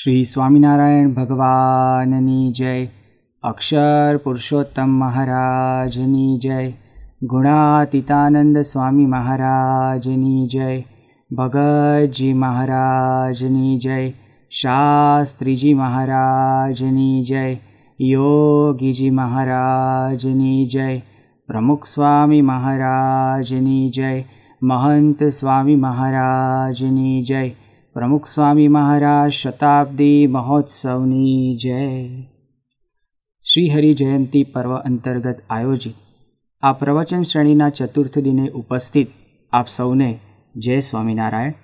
श्री स्वामिनारायण भगवान्नि जय अक्षर पुरुषोत्तम महाराजनि जय स्वामी महाराजनि जय भगजी महाराजनि जय शास्त्रिजी महाराजनि जय योगीजी महाराजनि जय प्रमुख स्वामी महाराजनि जय महंत स्वामी महाराजनि जय પ્રમુખ સ્વામી મહારાજ શતાબ્દી મહોત્સવની જય શ્રીહરિ જયંતિ પર્વ અંતર્ગત આયોજિત આ પ્રવચન શ્રેણીના ચતુર્થ દિને ઉપસ્થિત આપ સૌને જય સ્વામિનારાયણ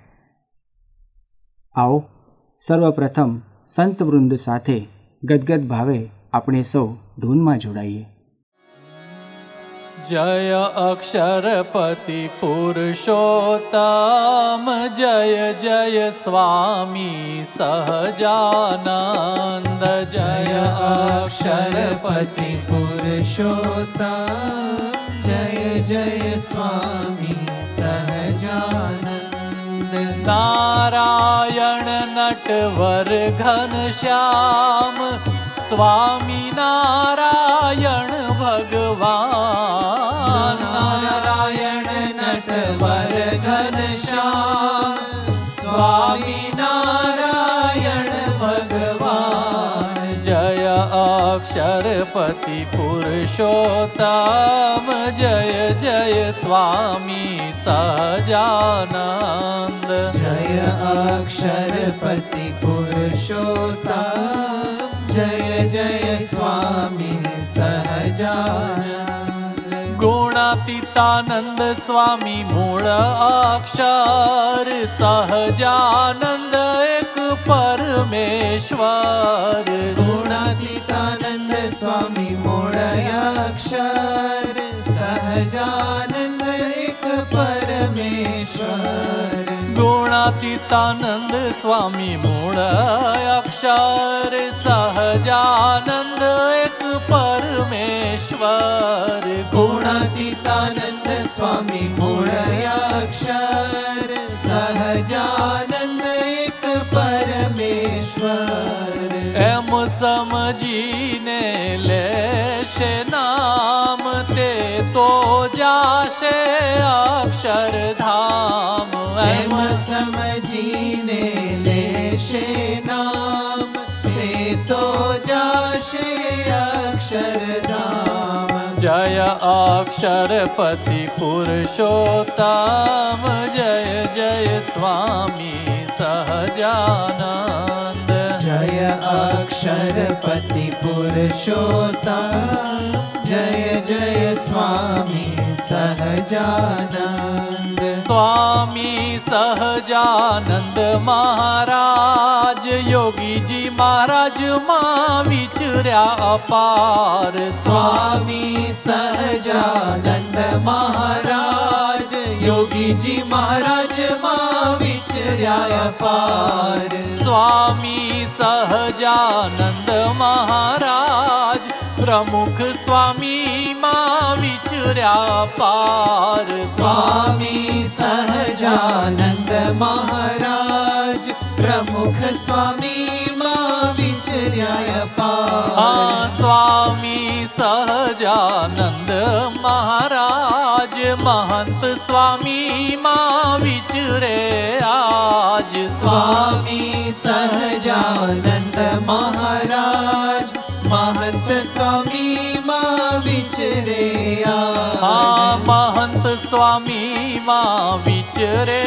આવો સર્વપ્રથમ સંતવૃંદ સાથે ગદગદ ભાવે આપણે સૌ ધૂનમાં જોડાઈએ जय अक्षरपति पुरुषोत्तम जय जय स्वामी सहजानन्द जय अक्षरपति पुरुषोत्तम जय जय स्वामी सहजानन्द नारायण नटवर घनश्याम स्वामी नारायण भगवान नारायण नटनशा स्वामी नारायण भगवान् जय अक्षर पति जय जय स्वामी सजान जय अक्षर पति સ્વામી સહજાનંદ ગુણાતીતાનંદ સ્વામી મૂળ અક્ષર સહજાનંદ એક પરમેશ્વર ગુણાતીતાનંદ સ્વામી મૂળ અક્ષર સહજાનંદ એક પરમેશ્વર अती स्वामी मूर्ण अक्षर परमेश्वर गुणातीतानन्द स्वामी गुण अक्षर सहजानन्द એમ સમજીને લેશે નામ તે તો જાશે અક્ષરધામ એમ સમજીને લેશે નામ તે તો જાશે અક્ષરધામ જય અક્ષરપતિ પુરુષોત્તમ જય જય સ્વામી સહજાના जय अक्षरपति पुरुषोत्ता जय जय स्वामी सहजानन्द स्वामी सहजानन्द महाराज योगीजी महाराज मा विचर्या अपार स्वामी सहजानन्द महाराज योगीजी महाराज मा ्या पार स्वामी सहजानंद महाराज प्रमुख स्वामी मा च्या पार स्वामी सहजानंद महाराज प्रमुख स्वामी मा चर्याय पार स्वामी सहजानंद महाराज મહંત સ્વામી માં વિચરે આજ સ્વામી સહજાનંદ મહારાજ મહંત સ્વામી માં વિચરે આ મહંત સ્વામી માં વિચરે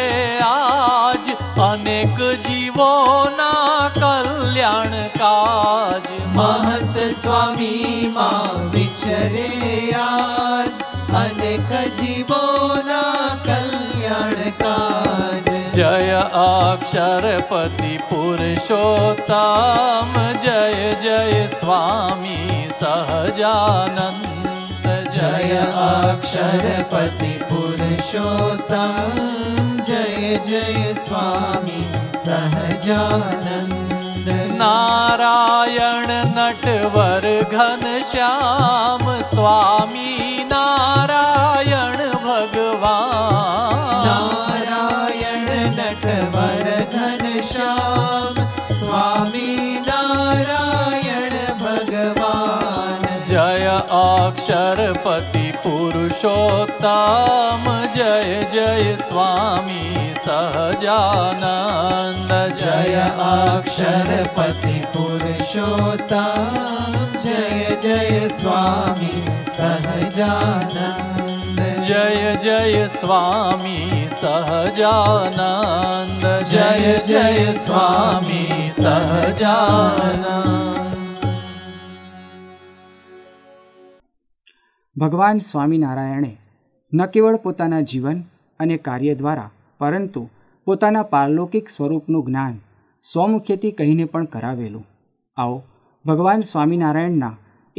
આજ અનેક જીવોના કલ્યાણ કાજ મહંત સ્વામી માં વિચરે આજ अनेक जीवोना कल्याणकाज जय अक्षरपति पुरुषोत्तम जय जय स्वामी सहजानन्द जय अक्षरपति पुरुषोत्तम जय जय स्वामी सहजानन्द नारायण नटवर घन श्याम स्वामी पुरुषोत्तम जय जय स्वामी सहजानंद जय अक्षरपति पुरुषोत्तम जय जय स्वामी सजान जय जय स्वामी सहजानंद जय जय स्वामी सहजानंद ભગવાન સ્વામિનારાયણે ન કેવળ પોતાના જીવન અને કાર્ય દ્વારા પરંતુ પોતાના પારલૌકિક સ્વરૂપનું જ્ઞાન સ્વમુખ્યથી કહીને પણ કરાવેલું આવો ભગવાન સ્વામિનારાયણના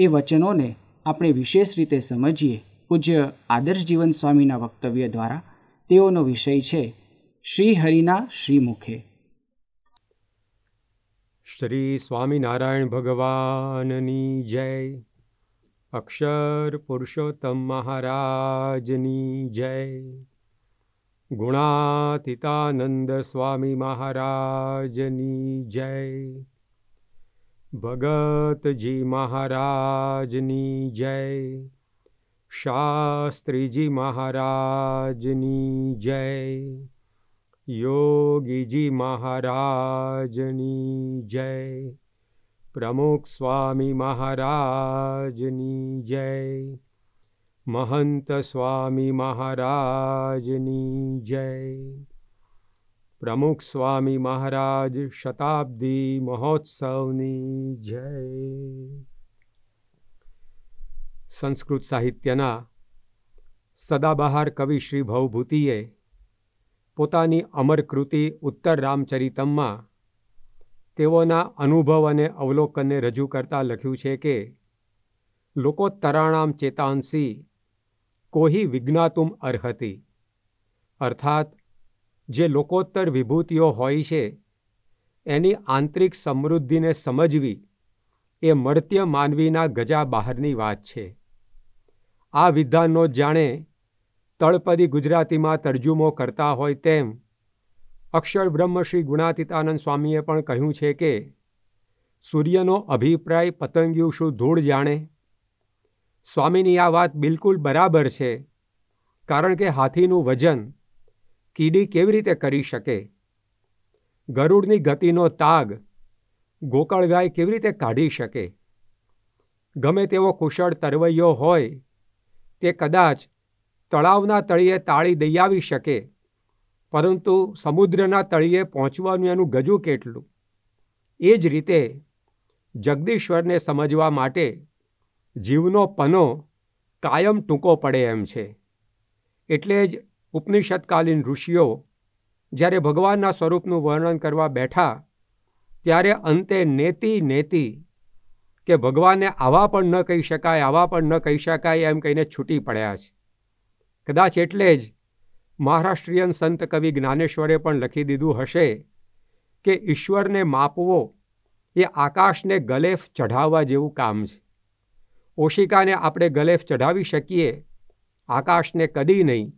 એ વચનોને આપણે વિશેષ રીતે સમજીએ પૂજ્ય આદર્શ જીવન સ્વામીના વક્તવ્ય દ્વારા તેઓનો વિષય છે શ્રી હરિના શ્રીમુખે શ્રી સ્વામિનારાયણ ભગવાનની જય અક્ષર પુરુષોત્તમ મહારાજની જય ગુણાતીતાનંદ સ્વામી મહારાજની જય ભગતજી મહારાજની જય શાસ્ત્રીજી મહારાજની જય યોગીજી મહારાજની જય પ્રમુખ સ્વામી મહારાજની જય મહંત સ્વામી મહારાજની જય પ્રમુખ સ્વામી મહારાજ શતાબ્દી મહોત્સવની જય સંસ્કૃત સાહિત્યના સદાબહાર કવિ શ્રી ભવભૂતિએ પોતાની અમરકૃતિ ઉત્તર રામચરિતમમાં તેઓના અનુભવ અને અવલોકનને રજૂ કરતા લખ્યું છે કે લોકો તરાણામ ચેતાંસી કોહી વિજ્ઞાતુમ અર્હતી અર્થાત જે લોકોત્તર વિભૂતિઓ હોય છે એની આંતરિક સમૃદ્ધિને સમજવી એ મર્ત્ય માનવીના ગજા બહારની વાત છે આ વિધાનનો જાણે તળપદી ગુજરાતીમાં તર્જુમો કરતા હોય તેમ અક્ષર બ્રહ્મ શ્રી ગુણાતીતાનંદ સ્વામીએ પણ કહ્યું છે કે સૂર્યનો અભિપ્રાય પતંગિયું શું ધૂળ જાણે સ્વામીની આ વાત બિલકુલ બરાબર છે કારણ કે હાથીનું વજન કીડી કેવી રીતે કરી શકે ગરુડની ગતિનો તાગ ગોકળગાય કેવી રીતે કાઢી શકે ગમે તેવો કુશળ તરવૈયો હોય તે કદાચ તળાવના તળિયે તાળી દઈ આવી શકે પરંતુ સમુદ્રના તળિયે પહોંચવાનું એનું ગજુ કેટલું એ જ રીતે જગદીશ્વરને સમજવા માટે જીવનો પનો કાયમ ટૂંકો પડે એમ છે એટલે જ ઉપનિષદકાલીન ઋષિઓ જ્યારે ભગવાનના સ્વરૂપનું વર્ણન કરવા બેઠા ત્યારે અંતે નેતી નેતી કે ભગવાનને આવા પણ ન કહી શકાય આવા પણ ન કહી શકાય એમ કહીને છૂટી પડ્યા છે કદાચ એટલે જ મહારાષ્ટ્રીયન સંત કવિ જ્ઞાનેશ્વરે પણ લખી દીધું હશે કે ઈશ્વરને માપવો એ આકાશને ગલેફ ચઢાવવા જેવું કામ છે ઓશિકાને આપણે ગલેફ ચઢાવી શકીએ આકાશને કદી નહીં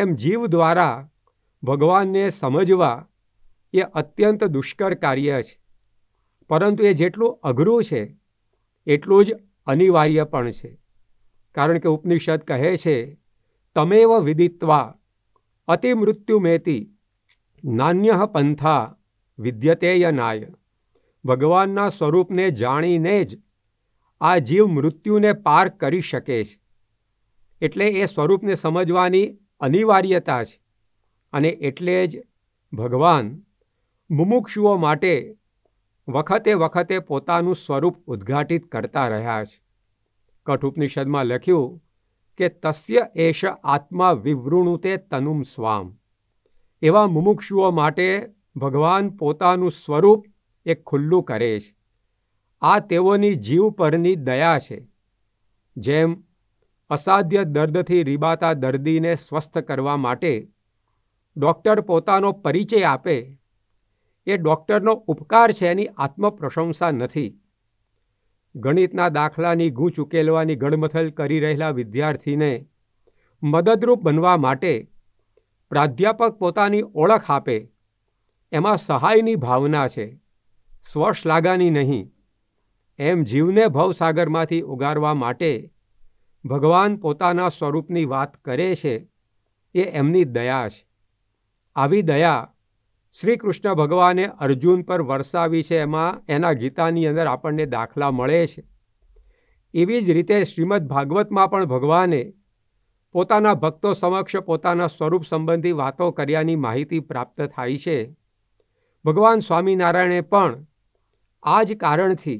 એમ જીવ દ્વારા ભગવાનને સમજવા એ અત્યંત દુષ્કર કાર્ય છે પરંતુ એ જેટલું અઘરું છે એટલું જ અનિવાર્ય પણ છે કારણ કે ઉપનિષદ કહે છે તમેવ વિદિત્વા અતિમૃત્યુમેતી નાન્ય પંથા વિદ્યતેયનાય ભગવાનના સ્વરૂપને જાણીને જ આ જીવ મૃત્યુને પાર કરી શકે છે એટલે એ સ્વરૂપને સમજવાની અનિવાર્યતા છે અને એટલે જ ભગવાન મુમુક્ષુઓ માટે વખતે વખતે પોતાનું સ્વરૂપ ઉદ્ઘાટિત કરતા રહ્યા છે કઠ ઉપનિષદમાં લખ્યું કે તસ્ય એશ આત્મા વિવૃણુતે તનુમ સ્વામ એવા મુમુક્ષુઓ માટે ભગવાન પોતાનું સ્વરૂપ એ ખુલ્લું કરે છે આ તેઓની જીવ પરની દયા છે જેમ અસાધ્ય દર્દથી રીબાતા દર્દીને સ્વસ્થ કરવા માટે ડૉક્ટર પોતાનો પરિચય આપે એ ડૉક્ટરનો ઉપકાર છે એની આત્મપ્રશંસા નથી ગણિતના દાખલાની ગૂંચ ઉકેલવાની ગણમથલ કરી રહેલા વિદ્યાર્થીને મદદરૂપ બનવા માટે પ્રાધ્યાપક પોતાની ઓળખ આપે એમાં સહાયની ભાવના છે સ્વર્શ લાગાની નહીં એમ જીવને ભવસાગરમાંથી ઉગારવા માટે ભગવાન પોતાના સ્વરૂપની વાત કરે છે એ એમની દયા છે આવી દયા શ્રી કૃષ્ણ ભગવાને અર્જુન પર વરસાવી છે એમાં એના ગીતાની અંદર આપણને દાખલા મળે છે એવી જ રીતે શ્રીમદ ભાગવતમાં પણ ભગવાને પોતાના ભક્તો સમક્ષ પોતાના સ્વરૂપ સંબંધી વાતો કર્યાની માહિતી પ્રાપ્ત થાય છે ભગવાન સ્વામિનારાયણે પણ આ જ કારણથી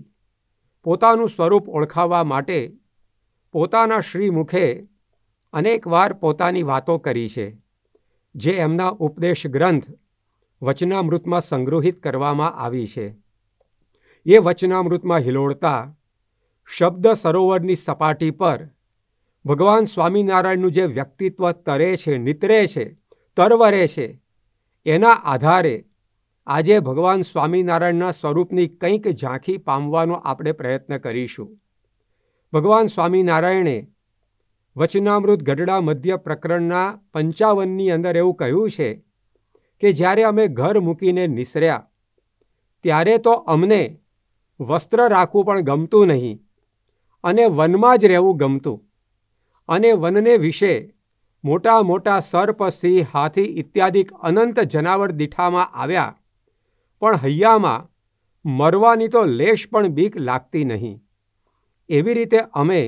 પોતાનું સ્વરૂપ ઓળખાવવા માટે પોતાના શ્રી મુખે અનેકવાર પોતાની વાતો કરી છે જે એમના ઉપદેશ ગ્રંથ વચનામૃતમાં સંગ્રહિત કરવામાં આવી છે એ વચનામૃતમાં હિલોળતા શબ્દ સરોવરની સપાટી પર ભગવાન સ્વામિનારાયણનું જે વ્યક્તિત્વ તરે છે નિતરે છે તરવરે છે એના આધારે આજે ભગવાન સ્વામિનારાયણના સ્વરૂપની કંઈક ઝાંખી પામવાનો આપણે પ્રયત્ન કરીશું ભગવાન સ્વામિનારાયણે વચનામૃત ગઢડા મધ્ય પ્રકરણના પંચાવનની અંદર એવું કહ્યું છે કે જ્યારે અમે ઘર મૂકીને નિસર્યા ત્યારે તો અમને વસ્ત્ર રાખવું પણ ગમતું નહીં અને વનમાં જ રહેવું ગમતું અને વનને વિશે મોટા મોટા સર્પ સિંહ હાથી ઇત્યાદિક અનંત જનાવર દીઠામાં આવ્યા પણ હૈયામાં મરવાની તો લેશ પણ બીક લાગતી નહીં એવી રીતે અમે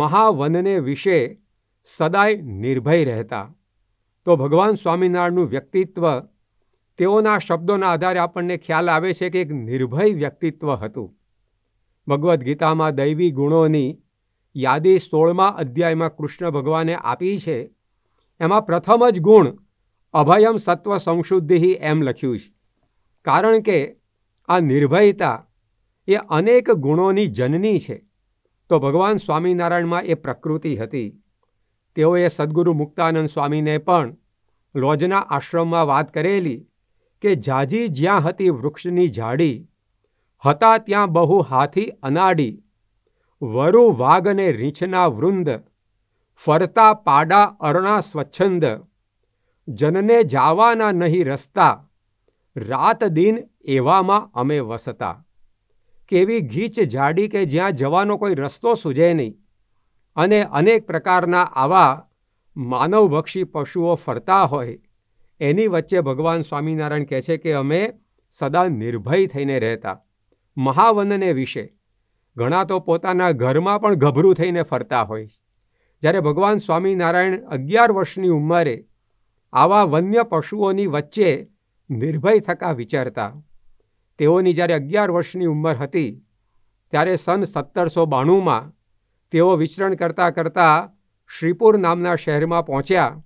મહાવનને વિશે સદાય નિર્ભય રહેતા તો ભગવાન સ્વામિનારાયણનું વ્યક્તિત્વ તેઓના શબ્દોના આધારે આપણને ખ્યાલ આવે છે કે એક નિર્ભય વ્યક્તિત્વ હતું ભગવદ્ ગીતામાં દૈવી ગુણોની યાદી સોળમા અધ્યાયમાં કૃષ્ણ ભગવાને આપી છે એમાં પ્રથમ જ ગુણ અભયમ સત્વ સંશુદ્ધિ એમ લખ્યું છે કારણ કે આ નિર્ભયતા એ અનેક ગુણોની જનની છે તો ભગવાન સ્વામિનારાયણમાં એ પ્રકૃતિ હતી તેઓએ સદગુરુ મુક્તાનંદ સ્વામીને પણ લોજના આશ્રમમાં વાત કરેલી કે ઝાજી જ્યાં હતી વૃક્ષની ઝાડી હતા ત્યાં બહુ હાથી અનાડી વરુ વાઘને રીંછના વૃંદ ફરતા પાડા અરણા સ્વચ્છંદ જનને જાવાના નહીં રસ્તા રાત દિન એવામાં અમે વસતા કેવી ગીચ જાડી કે જ્યાં જવાનો કોઈ રસ્તો સૂજે નહીં અને અનેક પ્રકારના આવા માનવભક્ષી પશુઓ ફરતા હોય એની વચ્ચે ભગવાન સ્વામિનારાયણ કહે છે કે અમે સદા નિર્ભય થઈને રહેતા મહાવનને વિશે ઘણા તો પોતાના ઘરમાં પણ ગભરું થઈને ફરતા હોય જ્યારે ભગવાન સ્વામિનારાયણ અગિયાર વર્ષની ઉંમરે આવા વન્ય પશુઓની વચ્ચે નિર્ભય થકા વિચારતા તેઓની જ્યારે અગિયાર વર્ષની ઉંમર હતી ત્યારે સન સત્તરસો બાણુંમાં તેઓ વિચરણ કરતાં કરતાં શ્રીપુર નામના શહેરમાં પહોંચ્યા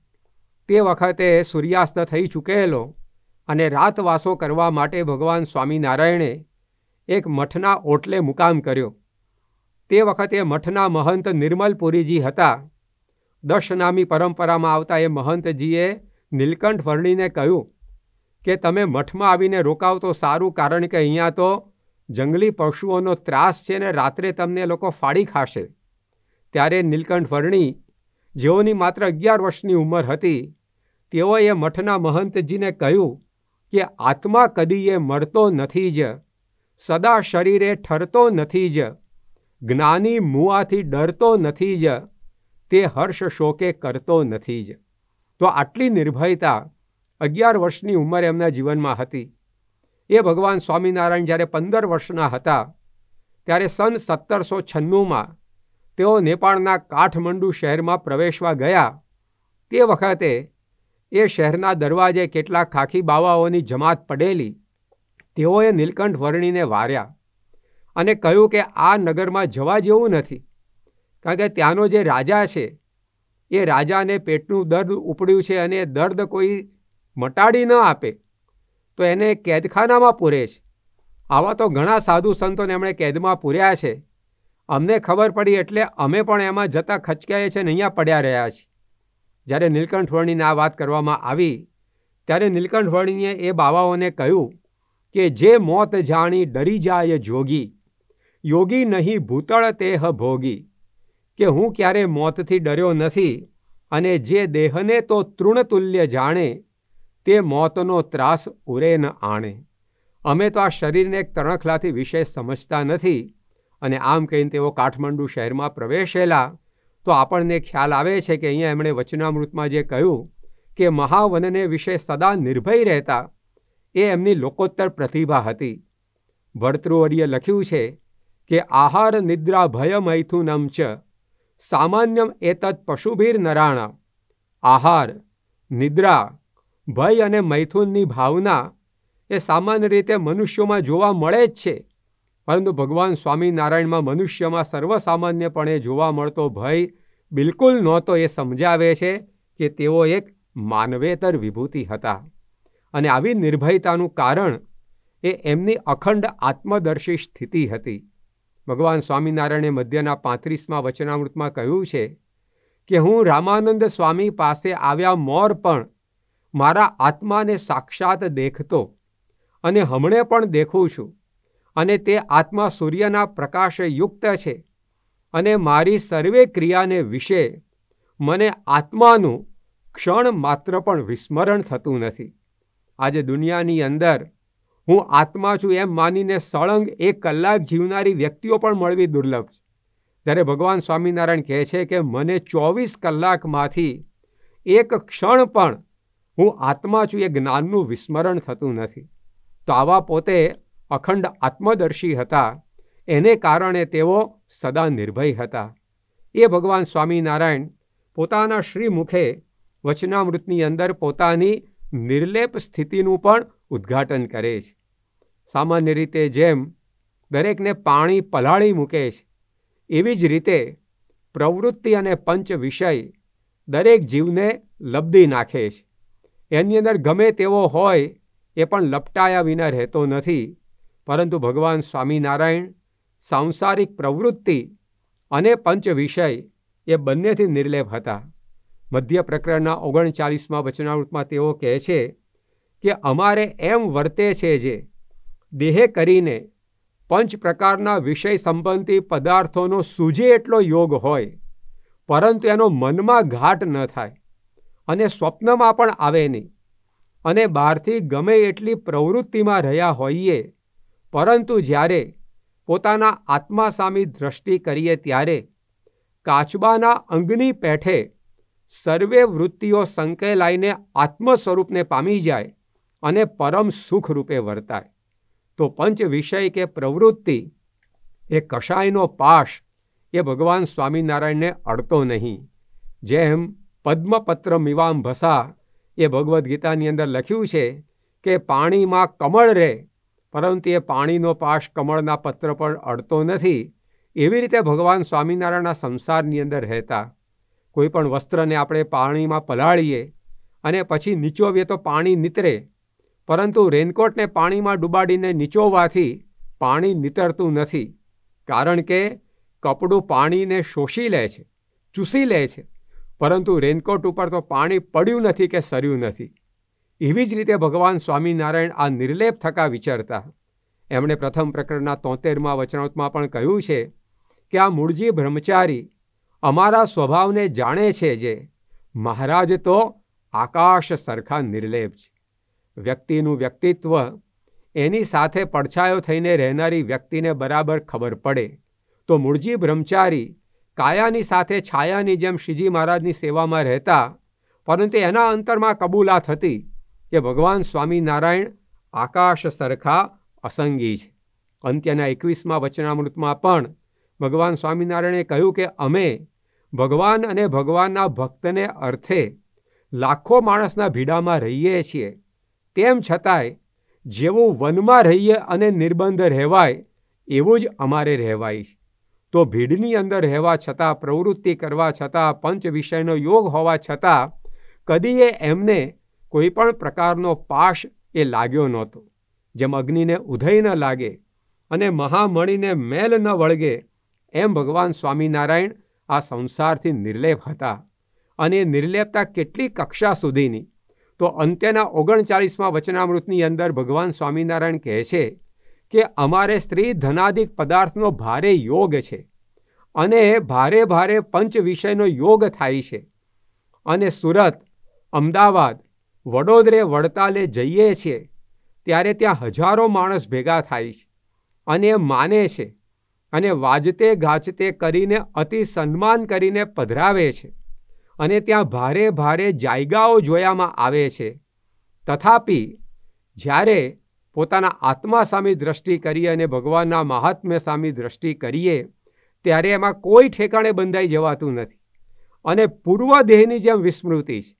તે વખતે સૂર્યાસ્ત થઈ ચૂકેલો અને રાતવાસો કરવા માટે ભગવાન સ્વામિનારાયણે એક મઠના ઓટલે મુકામ કર્યો તે વખતે મઠના મહંત નિર્મલપુરીજી હતા દશનામી પરંપરામાં આવતા એ મહંતજીએ નીલકંઠ વર્ણીને કહ્યું કે તમે મઠમાં આવીને રોકાવ તો સારું કારણ કે અહીંયા તો જંગલી પશુઓનો ત્રાસ છે ને રાત્રે તમને લોકો ફાડી ખાશે ત્યારે નીલકંઠ વર્ણી જેઓની માત્ર અગિયાર વર્ષની ઉંમર હતી તેઓએ મઠના મહંતજીને કહ્યું કે આત્મા કદીએ મળતો નથી જ સદા શરીરે ઠરતો નથી જ જ્ઞાની મુઆથી ડરતો નથી જ તે હર્ષ શોકે કરતો નથી જ તો આટલી નિર્ભયતા અગિયાર વર્ષની ઉંમર એમના જીવનમાં હતી એ ભગવાન સ્વામિનારાયણ જ્યારે પંદર વર્ષના હતા ત્યારે સન સત્તરસો છન્નુંમાં તેઓ નેપાળના કાઠમંડુ શહેરમાં પ્રવેશવા ગયા તે વખતે એ શહેરના દરવાજે કેટલાક ખાખી બાવાઓની જમાત પડેલી તેઓએ નીલકંઠ વર્ણીને વાર્યા અને કહ્યું કે આ નગરમાં જવા જેવું નથી કારણ કે ત્યાંનો જે રાજા છે એ રાજાને પેટનું દર્દ ઉપડ્યું છે અને દર્દ કોઈ મટાડી ન આપે તો એને કેદખાનામાં પૂરે છે આવા તો ઘણા સાધુ સંતોને એમણે કેદમાં પૂર્યા છે અમને ખબર પડી એટલે અમે પણ એમાં જતા ખચકાઈએ છીએ અને અહીંયા પડ્યા રહ્યા છીએ જ્યારે નીલકંઠ વર્ણીને આ વાત કરવામાં આવી ત્યારે નીલકંઠ વર્ણીએ એ બાવાઓને કહ્યું કે જે મોત જાણી ડરી જાય જોગી યોગી નહીં ભૂતળ તેહ ભોગી કે હું ક્યારે મોતથી ડર્યો નથી અને જે દેહને તો તૃણતુલ્ય જાણે તે મોતનો ત્રાસ ઉરે ન આણે અમે તો આ શરીરને એક તણખલાથી વિશેષ સમજતા નથી અને આમ કહીને તેઓ કાઠમંડુ શહેરમાં પ્રવેશેલા તો આપણને ખ્યાલ આવે છે કે અહીંયા એમણે વચનામૃતમાં જે કહ્યું કે મહાવનને વિશે સદા નિર્ભય રહેતા એ એમની લોકોત્તર પ્રતિભા હતી ભર્તૃવર્યે લખ્યું છે કે આહાર નિદ્રા ભય મૈથુનમ ચ સામાન્યમ એતત પશુભીર નરાણા આહાર નિદ્રા ભય અને મૈથુનની ભાવના એ સામાન્ય રીતે મનુષ્યોમાં જોવા મળે જ છે પરંતુ ભગવાન સ્વામિનારાયણમાં મનુષ્યમાં સર્વસામાન્યપણે જોવા મળતો ભય બિલકુલ નહોતો એ સમજાવે છે કે તેઓ એક માનવેતર વિભૂતિ હતા અને આવી નિર્ભયતાનું કારણ એ એમની અખંડ આત્મદર્શી સ્થિતિ હતી ભગવાન સ્વામિનારાયણે મધ્યના પાંત્રીસમાં વચનામૃતમાં કહ્યું છે કે હું રામાનંદ સ્વામી પાસે આવ્યા મોર પણ મારા આત્માને સાક્ષાત દેખતો અને હમણે પણ દેખું છું અને તે આત્મા સૂર્યના પ્રકાશે યુક્ત છે અને મારી સર્વે ક્રિયાને વિશે મને આત્માનું ક્ષણ માત્ર પણ વિસ્મરણ થતું નથી આજે દુનિયાની અંદર હું આત્મા છું એમ માનીને સળંગ એક કલાક જીવનારી વ્યક્તિઓ પણ મળવી દુર્લભ છે જ્યારે ભગવાન સ્વામિનારાયણ કહે છે કે મને ચોવીસ કલાકમાંથી એક ક્ષણ પણ હું આત્મા છું એ જ્ઞાનનું વિસ્મરણ થતું નથી તો આવા પોતે અખંડ આત્મદર્શી હતા એને કારણે તેઓ સદા નિર્ભય હતા એ ભગવાન સ્વામિનારાયણ પોતાના શ્રીમુખે વચનામૃતની અંદર પોતાની નિર્લેપ સ્થિતિનું પણ ઉદ્ઘાટન કરે છે સામાન્ય રીતે જેમ દરેકને પાણી પલાળી મૂકે છે એવી જ રીતે પ્રવૃત્તિ અને પંચ વિષય દરેક જીવને લબદી નાખે છે એની અંદર ગમે તેવો હોય એ પણ લપટાયા વિના રહેતો નથી પરંતુ ભગવાન સ્વામિનારાયણ સાંસારિક પ્રવૃત્તિ અને પંચ વિષય એ બંનેથી નિર્લેપ હતા મધ્ય પ્રકરણના ઓગણચાલીસમાં વચનાવૃતમાં તેઓ કહે છે કે અમારે એમ વર્તે છે જે દેહે કરીને પંચ પ્રકારના વિષય સંબંધી પદાર્થોનો સૂજે એટલો યોગ હોય પરંતુ એનો મનમાં ઘાટ ન થાય અને સ્વપ્નમાં પણ આવે નહીં અને બહારથી ગમે એટલી પ્રવૃત્તિમાં રહ્યા હોઈએ પરંતુ જ્યારે પોતાના આત્મા સામી દ્રષ્ટિ કરીએ ત્યારે કાચબાના અંગની પેઠે સર્વે વૃત્તિઓ સંકેલાઈને આત્મ સ્વરૂપને પામી જાય અને પરમ સુખ રૂપે વર્તાય તો પંચ વિષય કે પ્રવૃત્તિ એ કશાયનો પાશ એ ભગવાન સ્વામિનારાયણને અડતો નહીં જેમ પદ્મપત્ર મિવામ ભસા એ ભગવદ્ ગીતાની અંદર લખ્યું છે કે પાણીમાં કમળ રહે પરંતુ એ પાણીનો પાશ કમળના પત્ર પણ અડતો નથી એવી રીતે ભગવાન સ્વામિનારાયણના સંસારની અંદર રહેતા કોઈ પણ વસ્ત્રને આપણે પાણીમાં પલાળીએ અને પછી નીચોવીએ તો પાણી નીતરે પરંતુ રેનકોટને પાણીમાં ડૂબાડીને નીચોવાથી પાણી નીતરતું નથી કારણ કે કપડું પાણીને શોષી લે છે ચૂસી લે છે પરંતુ રેનકોટ ઉપર તો પાણી પડ્યું નથી કે સર્યું નથી એવી જ રીતે ભગવાન સ્વામિનારાયણ આ નિર્લેપ થકા વિચારતા એમણે પ્રથમ પ્રકરણના તોતેરમાં વચનાંતમાં પણ કહ્યું છે કે આ મૂળજી બ્રહ્મચારી અમારા સ્વભાવને જાણે છે જે મહારાજ તો આકાશ સરખા નિર્લેપ છે વ્યક્તિનું વ્યક્તિત્વ એની સાથે પડછાયો થઈને રહેનારી વ્યક્તિને બરાબર ખબર પડે તો મૂળજી બ્રહ્મચારી કાયાની સાથે છાયાની જેમ શ્રીજી મહારાજની સેવામાં રહેતા પરંતુ એના અંતરમાં કબૂલાત હતી કે ભગવાન સ્વામિનારાયણ આકાશ સરખા અસંગી છે અંત્યના એકવીસમાં વચનામૃતમાં પણ ભગવાન સ્વામિનારાયણે કહ્યું કે અમે ભગવાન અને ભગવાનના ભક્તને અર્થે લાખો માણસના ભીડામાં રહીએ છીએ તેમ છતાંય જેવું વનમાં રહીએ અને નિર્બંધ રહેવાય એવું જ અમારે રહેવાય છે તો ભીડની અંદર રહેવા છતાં પ્રવૃત્તિ કરવા છતાં પંચ વિષયનો યોગ હોવા છતાં કદીએ એમને કોઈ પણ પ્રકારનો પાશ એ લાગ્યો નહોતો જેમ અગ્નિને ઉધય ન લાગે અને મહામણીને મેલ ન વળગે એમ ભગવાન સ્વામિનારાયણ આ સંસારથી નિર્લેપ હતા અને એ નિર્લેપતા કેટલી કક્ષા સુધીની તો અંત્યના ઓગણચાળીસમાં વચનામૃતની અંદર ભગવાન સ્વામિનારાયણ કહે છે કે અમારે સ્ત્રી ધનાધિક પદાર્થનો ભારે યોગ છે અને ભારે ભારે પંચ વિષયનો યોગ થાય છે અને સુરત અમદાવાદ વડોદરે વડતાલે જઈએ છીએ ત્યારે ત્યાં હજારો માણસ ભેગા થાય છે અને માને છે અને વાજતે ગાજતે કરીને અતિ સન્માન કરીને પધરાવે છે અને ત્યાં ભારે ભારે જાયગાઓ જોયામાં આવે છે તથાપિ જ્યારે પોતાના આત્મા સામે દ્રષ્ટિ કરી અને ભગવાનના મહાત્મ્ય સામે દ્રષ્ટિ કરીએ ત્યારે એમાં કોઈ ઠેકાણે બંધાઈ જવાતું નથી અને પૂર્વ દેહની જેમ વિસ્મૃતિ છે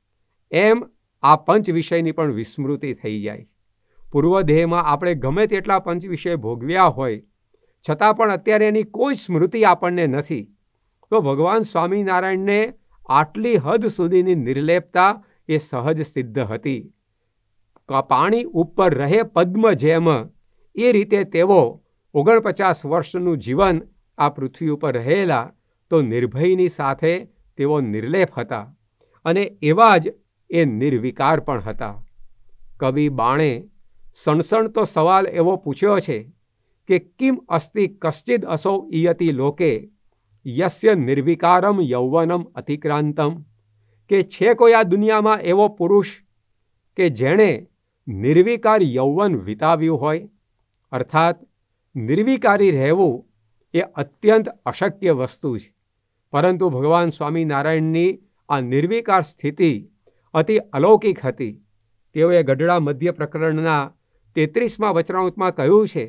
એમ આ પંચ વિષયની પણ વિસ્મૃતિ થઈ જાય પૂર્વદેહમાં આપણે ગમે તેટલા પંચ વિષય ભોગવ્યા હોય છતાં પણ અત્યારે એની કોઈ સ્મૃતિ આપણને નથી તો ભગવાન સ્વામિનારાયણને આટલી હદ સુધીની નિર્લેપતા એ સહજ સિદ્ધ હતી પાણી ઉપર રહે પદ્મ જેમ એ રીતે તેઓ ઓગણપચાસ વર્ષનું જીવન આ પૃથ્વી ઉપર રહેલા તો નિર્ભયની સાથે તેઓ નિર્લેપ હતા અને એવા જ એ નિર્વિકાર પણ હતા કવિ બાણે સણસણતો સવાલ એવો પૂછ્યો છે કે કિમ અસ્તિ કશ્ચિદ અસો ઇયતિ લોકે યસ્ય નિર્વિકારમ યૌવનમ અતિક્રાંતમ કે છે કોઈ આ દુનિયામાં એવો પુરુષ કે જેણે નિર્વિકાર યૌવન વિતાવ્યું હોય અર્થાત નિર્વિકારી રહેવું એ અત્યંત અશક્ય વસ્તુ છે પરંતુ ભગવાન સ્વામિનારાયણની આ નિર્વિકાર સ્થિતિ અતિ અલૌકિક હતી તેઓએ ગઢડા મધ્ય પ્રકરણના તેત્રીસમાં વચનાંતમાં કહ્યું છે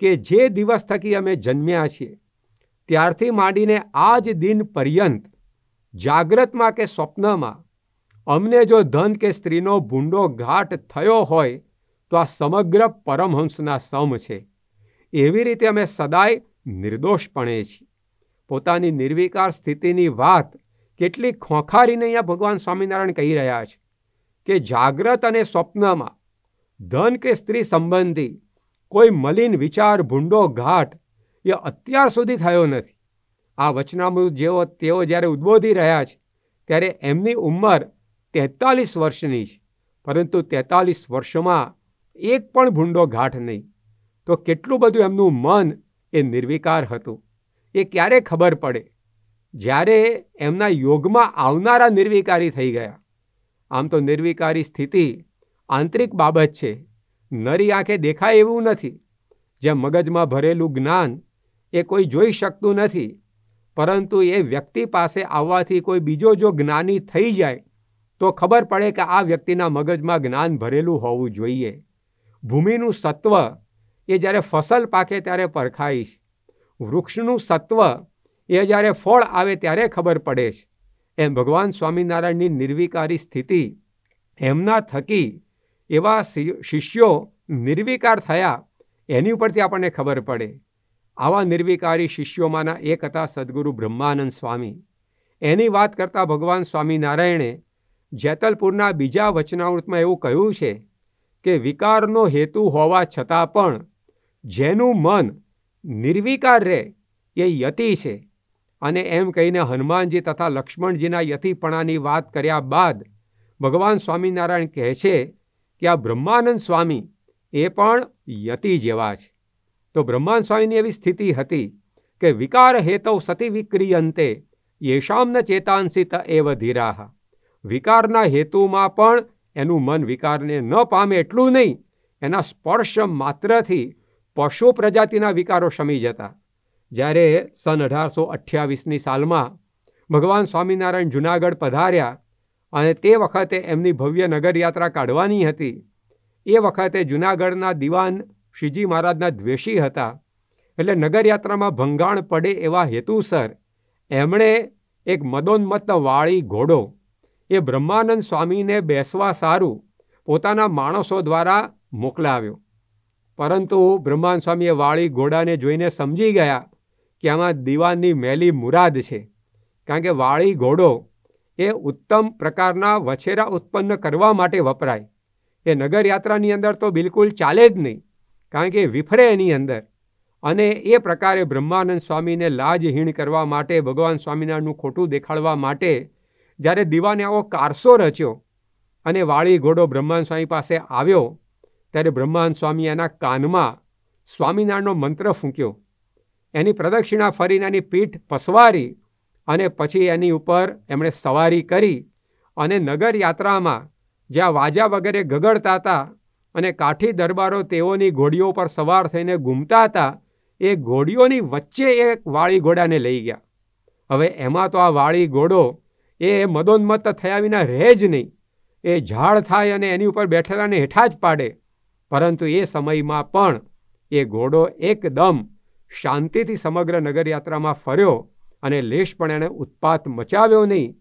કે જે દિવસ થકી અમે જન્મ્યા છીએ ત્યારથી માંડીને આ જ દિન પર્યંત જાગ્રતમાં કે સ્વપ્નમાં અમને જો ધન કે સ્ત્રીનો ભૂંડો ઘાટ થયો હોય તો આ સમગ્ર પરમહંસના સમ છે એવી રીતે અમે સદાય નિર્દોષપણે છીએ પોતાની નિર્વિકાર સ્થિતિની વાત કેટલી ખોંખારીને અહીંયા ભગવાન સ્વામિનારાયણ કહી રહ્યા છે કે જાગ્રત અને સ્વપ્નમાં ધન કે સ્ત્રી સંબંધી કોઈ મલિન વિચાર ભૂંડો ઘાટ એ અત્યાર સુધી થયો નથી આ વચનામૃત જેઓ તેઓ જ્યારે ઉદ્બોધી રહ્યા છે ત્યારે એમની ઉંમર તેતાલીસ વર્ષની છે પરંતુ તેતાલીસ વર્ષોમાં એક પણ ભૂંડો ઘાટ નહીં તો કેટલું બધું એમનું મન એ નિર્વિકાર હતું એ ક્યારે ખબર પડે જ્યારે એમના યોગમાં આવનારા નિર્વિકારી થઈ ગયા આમ તો નિર્વિકારી સ્થિતિ આંતરિક બાબત છે નરી આંખે દેખાય એવું નથી જ્યાં મગજમાં ભરેલું જ્ઞાન એ કોઈ જોઈ શકતું નથી પરંતુ એ વ્યક્તિ પાસે આવવાથી કોઈ બીજો જો જ્ઞાની થઈ જાય તો ખબર પડે કે આ વ્યક્તિના મગજમાં જ્ઞાન ભરેલું હોવું જોઈએ ભૂમિનું સત્વ એ જ્યારે ફસલ પાકે ત્યારે પરખાઈશ વૃક્ષનું સત્વ એ જ્યારે ફળ આવે ત્યારે ખબર પડે છે એમ ભગવાન સ્વામિનારાયણની નિર્વિકારી સ્થિતિ એમના થકી એવા શિષ્યો નિર્વિકાર થયા એની ઉપરથી આપણને ખબર પડે આવા નિર્વિકારી શિષ્યોમાંના એક હતા સદગુરુ બ્રહ્માનંદ સ્વામી એની વાત કરતાં ભગવાન સ્વામિનારાયણે જેતલપુરના બીજા વચનાવૃતમાં એવું કહ્યું છે કે વિકારનો હેતુ હોવા છતાં પણ જેનું મન નિર્વિકાર રહે એ યતિ છે અને એમ કહીને હનુમાનજી તથા લક્ષ્મણજીના યતિપણાની વાત કર્યા બાદ ભગવાન સ્વામિનારાયણ કહે છે કે આ બ્રહ્માનંદ સ્વામી એ પણ યતિ જેવા છે તો બ્રહ્માનંદ સ્વામીની એવી સ્થિતિ હતી કે વિકાર હેતવ સતી વિક્રિયંતે યેશામન ચેતાંસિત એવ ધીરાહ વિકારના હેતુમાં પણ એનું મન વિકારને ન પામે એટલું નહીં એના સ્પર્શ માત્રથી પશુ પ્રજાતિના વિકારો શમી જતા જ્યારે સન અઢારસો અઠ્યાવીસની સાલમાં ભગવાન સ્વામિનારાયણ જુનાગઢ પધાર્યા અને તે વખતે એમની ભવ્ય નગરયાત્રા કાઢવાની હતી એ વખતે જુનાગઢના દિવાન શ્રીજી મહારાજના દ્વેષી હતા એટલે નગરયાત્રામાં ભંગાણ પડે એવા હેતુસર એમણે એક મદોન્મત્ત વાળી ઘોડો એ બ્રહ્માનંદ સ્વામીને બેસવા સારું પોતાના માણસો દ્વારા મોકલાવ્યો પરંતુ બ્રહ્માનંદ સ્વામીએ વાળી ઘોડાને જોઈને સમજી ગયા કે આમાં દીવાની મેલી મુરાદ છે કારણ કે વાળી ઘોડો એ ઉત્તમ પ્રકારના વછેરા ઉત્પન્ન કરવા માટે વપરાય એ નગરયાત્રાની અંદર તો બિલકુલ ચાલે જ નહીં કારણ કે વિફરે એની અંદર અને એ પ્રકારે બ્રહ્માનંદ સ્વામીને લાજહીણ કરવા માટે ભગવાન સ્વામિનારાયણનું ખોટું દેખાડવા માટે જ્યારે દીવાને આવો કારસો રચ્યો અને વાળી ઘોડો બ્રહ્માન સ્વામી પાસે આવ્યો ત્યારે બ્રહ્માન સ્વામી એના કાનમાં સ્વામિનારાયણનો મંત્ર ફૂંક્યો એની પ્રદક્ષિણા ફરીને એની પીઠ પસવારી અને પછી એની ઉપર એમણે સવારી કરી અને નગર યાત્રામાં જ્યાં વાજા વગેરે ગગડતા હતા અને કાઠી દરબારો તેઓની ઘોડીઓ પર સવાર થઈને ઘૂમતા હતા એ ઘોડીઓની વચ્ચે એક વાળી ઘોડાને લઈ ગયા હવે એમાં તો આ વાળી ઘોડો એ મદોન્મત્ત થયા વિના રહે જ નહીં એ ઝાડ થાય અને એની ઉપર બેઠેલાને હેઠા જ પાડે પરંતુ એ સમયમાં પણ એ ઘોડો એકદમ શાંતિથી સમગ્ર નગરયાત્રામાં ફર્યો અને લેશ પણ એણે ઉત્પાત મચાવ્યો નહીં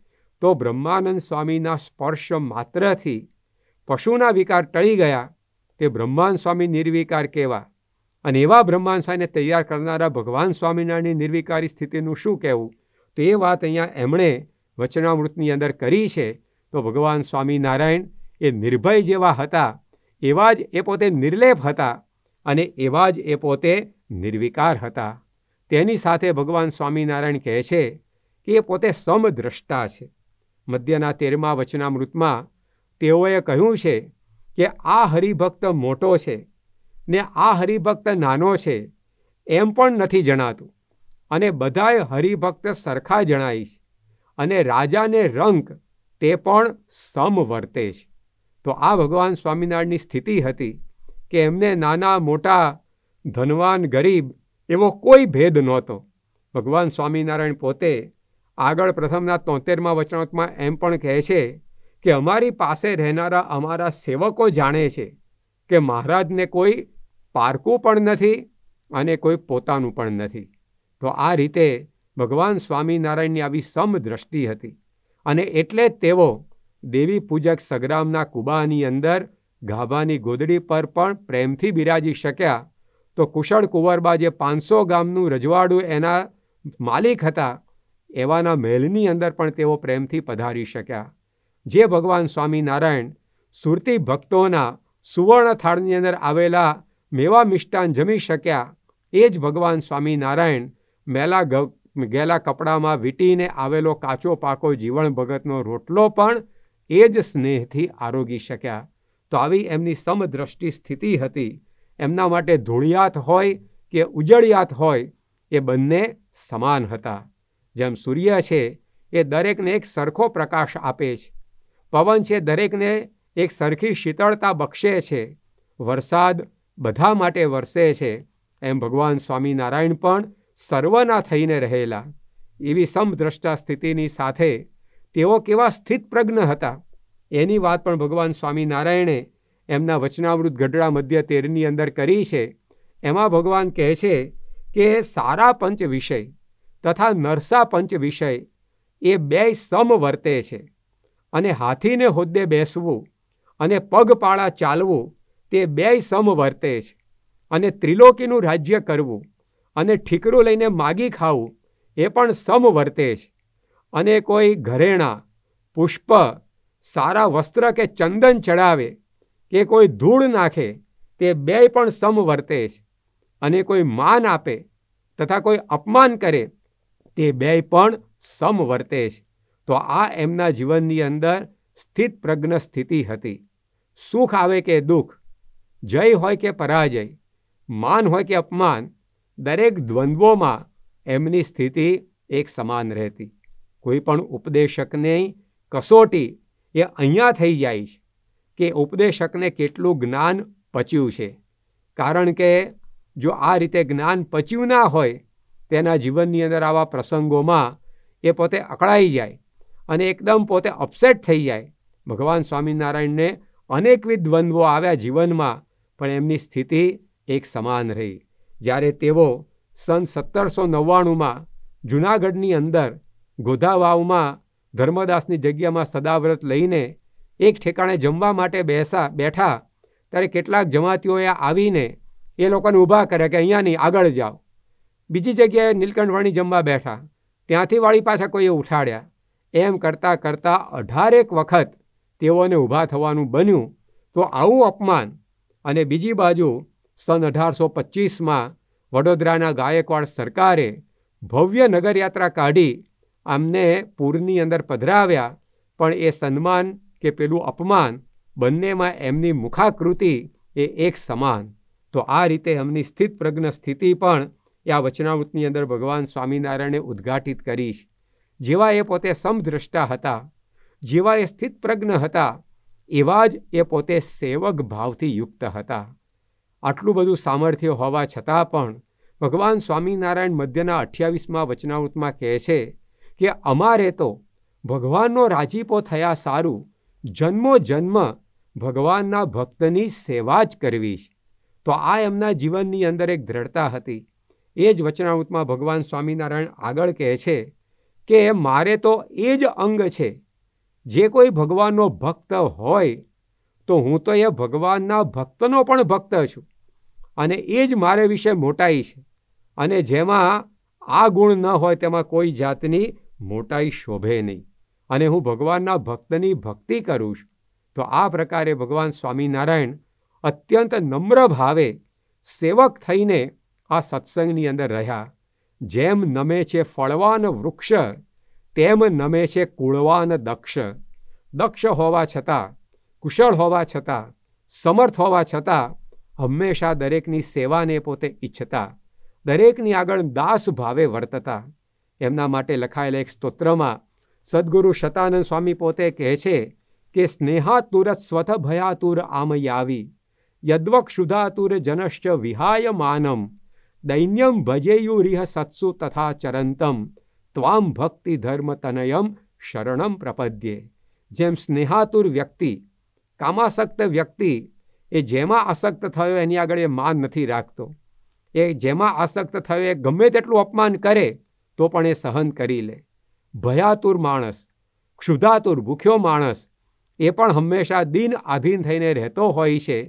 તો બ્રહ્માનંદ સ્વામીના સ્પર્શ માત્રથી પશુના વિકાર ટળી ગયા તે બ્રહ્માન સ્વામી નિર્વિકાર કહેવા અને એવા બ્રહ્માન સ્વામીને તૈયાર કરનારા ભગવાન સ્વામિનારાયણની નિર્વિકારી સ્થિતિનું શું કહેવું તો એ વાત અહીંયા એમણે વચનામૃતની અંદર કરી છે તો ભગવાન સ્વામિનારાયણ એ નિર્ભય જેવા હતા એવા જ એ પોતે નિર્લેપ હતા અને એવા જ એ પોતે નિર્વિકાર હતા તેની સાથે ભગવાન સ્વામિનારાયણ કહે છે કે એ પોતે સમદ્રષ્ટા છે મધ્યના તેરમા વચનામૃતમાં તેઓએ કહ્યું છે કે આ હરિભક્ત મોટો છે ને આ હરિભક્ત નાનો છે એમ પણ નથી જણાતું અને બધાએ હરિભક્ત સરખા જણાય છે અને રાજાને રંક તે પણ સમવર્તે છે તો આ ભગવાન સ્વામિનારાયણની સ્થિતિ હતી કે એમને નાના મોટા ધનવાન ગરીબ એવો કોઈ ભેદ નહોતો ભગવાન સ્વામિનારાયણ પોતે આગળ પ્રથમના તોતેરમાં વચનાંકમાં એમ પણ કહે છે કે અમારી પાસે રહેનારા અમારા સેવકો જાણે છે કે મહારાજને કોઈ પારકું પણ નથી અને કોઈ પોતાનું પણ નથી તો આ રીતે ભગવાન સ્વામિનારાયણની આવી સમદ્રષ્ટિ હતી અને એટલે તેઓ દેવી પૂજક સગ્રામના કુબાની અંદર ગાભાની ગોદડી પર પણ પ્રેમથી બિરાજી શક્યા તો કુશળ કુંવરબા જે પાંચસો ગામનું રજવાડું એના માલિક હતા એવાના મહેલની અંદર પણ તેઓ પ્રેમથી પધારી શક્યા જે ભગવાન સ્વામિનારાયણ સુરતી ભક્તોના સુવર્ણ થાળની અંદર આવેલા મેવા મિષ્ટાન જમી શક્યા એ જ ભગવાન સ્વામિનારાયણ મેલા ગેલા કપડામાં વીંટીને આવેલો કાચો પાકો જીવણ ભગતનો રોટલો પણ એ જ સ્નેહથી આરોગી શક્યા તો આવી એમની સમદ્રષ્ટિ સ્થિતિ હતી એમના માટે ધૂળિયાત હોય કે ઉજળિયાત હોય એ બંને સમાન હતા જેમ સૂર્ય છે એ દરેકને એક સરખો પ્રકાશ આપે છે પવન છે દરેકને એક સરખી શીતળતા બક્ષે છે વરસાદ બધા માટે વરસે છે એમ ભગવાન સ્વામિનારાયણ પણ સર્વના થઈને રહેલા એવી સમદ્રષ્ટા સ્થિતિની સાથે તેઓ કેવા સ્થિત પ્રજ્ઞ હતા એની વાત પણ ભગવાન સ્વામિનારાયણે એમના વચનાવૃત ગઢડા મધ્ય તેરની અંદર કરી છે એમાં ભગવાન કહે છે કે સારા પંચ વિષય તથા નરસા પંચ વિષય એ બે વર્તે છે અને હાથીને હોદ્દે બેસવું અને પગપાળા ચાલવું તે બે સમવર્તે છે અને ત્રિલોકીનું રાજ્ય કરવું અને ઠીકરું લઈને માગી ખાવું એ પણ સમવર્તે છે અને કોઈ ઘરેણા પુષ્પ સારા વસ્ત્ર કે ચંદન ચડાવે કે કોઈ ધૂળ નાખે તે બે પણ સમવર્તે છે અને કોઈ માન આપે તથા કોઈ અપમાન કરે તે બે પણ સમવર્તે છે તો આ એમના જીવનની અંદર સ્થિત પ્રજ્ઞ સ્થિતિ હતી સુખ આવે કે દુઃખ જય હોય કે પરાજય માન હોય કે અપમાન દરેક દ્વંદ્વોમાં એમની સ્થિતિ એક સમાન રહેતી કોઈ પણ ઉપદેશકની કસોટી એ અહીંયા થઈ જાય છે કે ઉપદેશકને કેટલું જ્ઞાન પચ્યું છે કારણ કે જો આ રીતે જ્ઞાન પચ્યું ના હોય તેના જીવનની અંદર આવા પ્રસંગોમાં એ પોતે અકળાઈ જાય અને એકદમ પોતે અપસેટ થઈ જાય ભગવાન સ્વામિનારાયણને અનેકવિધ દ્વંદ્વો આવ્યા જીવનમાં પણ એમની સ્થિતિ એક સમાન રહી જ્યારે તેઓ સન સત્તરસો નવ્વાણુંમાં જૂનાગઢની અંદર ગોધાવાવમાં ધર્મદાસની જગ્યામાં સદાવ્રત લઈને એક ઠેકાણે જમવા માટે બેસા બેઠા ત્યારે કેટલાક જમાતીઓએ આવીને એ લોકોને ઊભા કર્યા કે અહીંયા નહીં આગળ જાઓ બીજી જગ્યાએ નીલકંઠવાણી જમવા બેઠા ત્યાંથી વાળી પાછા કોઈએ ઉઠાડ્યા એમ કરતાં કરતાં અઢારેક વખત તેઓને ઊભા થવાનું બન્યું તો આવું અપમાન અને બીજી બાજુ સન અઢારસો પચીસમાં વડોદરાના ગાયકવાડ સરકારે ભવ્ય નગરયાત્રા કાઢી આમને પૂરની અંદર પધરાવ્યા પણ એ સન્માન કે પેલું અપમાન બંનેમાં એમની મુખાકૃતિ એ એક સમાન તો આ રીતે એમની સ્થિત પ્રજ્ઞ સ્થિતિ પણ એ આ વચનાવૃતની અંદર ભગવાન સ્વામિનારાયણે ઉદ્ઘાટિત કરી જેવા એ પોતે સમદ્રષ્ટા હતા જેવા એ સ્થિત પ્રજ્ઞ હતા એવા જ એ પોતે સેવક ભાવથી યુક્ત હતા આટલું બધું સામર્થ્ય હોવા છતાં પણ ભગવાન સ્વામિનારાયણ મધ્યના અઠ્યાવીસમાં વચનાવૃતમાં કહે છે કે અમારે તો ભગવાનનો રાજીપો થયા સારું જન્મો જન્મ ભગવાનના ભક્તની સેવા જ કરવી તો આ એમના જીવનની અંદર એક દ્રઢતા હતી એ જ વચનામૃતમાં ભગવાન સ્વામિનારાયણ આગળ કહે છે કે મારે તો એ જ અંગ છે જે કોઈ ભગવાનનો ભક્ત હોય તો હું તો એ ભગવાનના ભક્તનો પણ ભક્ત છું અને એ જ મારે વિશે મોટાઈ છે અને જેમાં આ ગુણ ન હોય તેમાં કોઈ જાતની મોટાઈ શોભે નહીં અને હું ભગવાનના ભક્તની ભક્તિ કરું છું તો આ પ્રકારે ભગવાન સ્વામિનારાયણ અત્યંત નમ્ર ભાવે સેવક થઈને આ સત્સંગની અંદર રહ્યા જેમ નમે છે ફળવાન વૃક્ષ તેમ નમે છે કુળવાન દક્ષ દક્ષ હોવા છતાં કુશળ હોવા છતાં સમર્થ હોવા છતાં હંમેશા દરેકની સેવાને પોતે ઈચ્છતા દરેકની આગળ દાસ ભાવે વર્તતા એમના માટે લખાયેલા એક સ્તોત્રમાં સદગુરુ શતાનંદ સ્વામી પોતે કહે છે કે સ્નેહાતુર સ્વથ ભયાતુર આમયાવી યદ્વક્ષુધાતુર જનશ્ચ વિહાય માનમ દૈન્યમ ભજેયુરિહ સત્સુ તથા ચરંતમ ત્વામ ભક્તિ ધર્મ તનયમ શરણમ પ્રપદ્યે જેમ સ્નેહાતુર વ્યક્તિ કામાસક્ત વ્યક્તિ એ જેમાં આસક્ત થયો એની આગળ એ માન નથી રાખતો એ જેમાં આસક્ત થયો એ ગમે તેટલું અપમાન કરે તો પણ એ સહન કરી લે ભયાતુર માણસ ક્ષુધાતુર ભૂખ્યો માણસ એ પણ હંમેશા દિન આધીન થઈને રહેતો હોય છે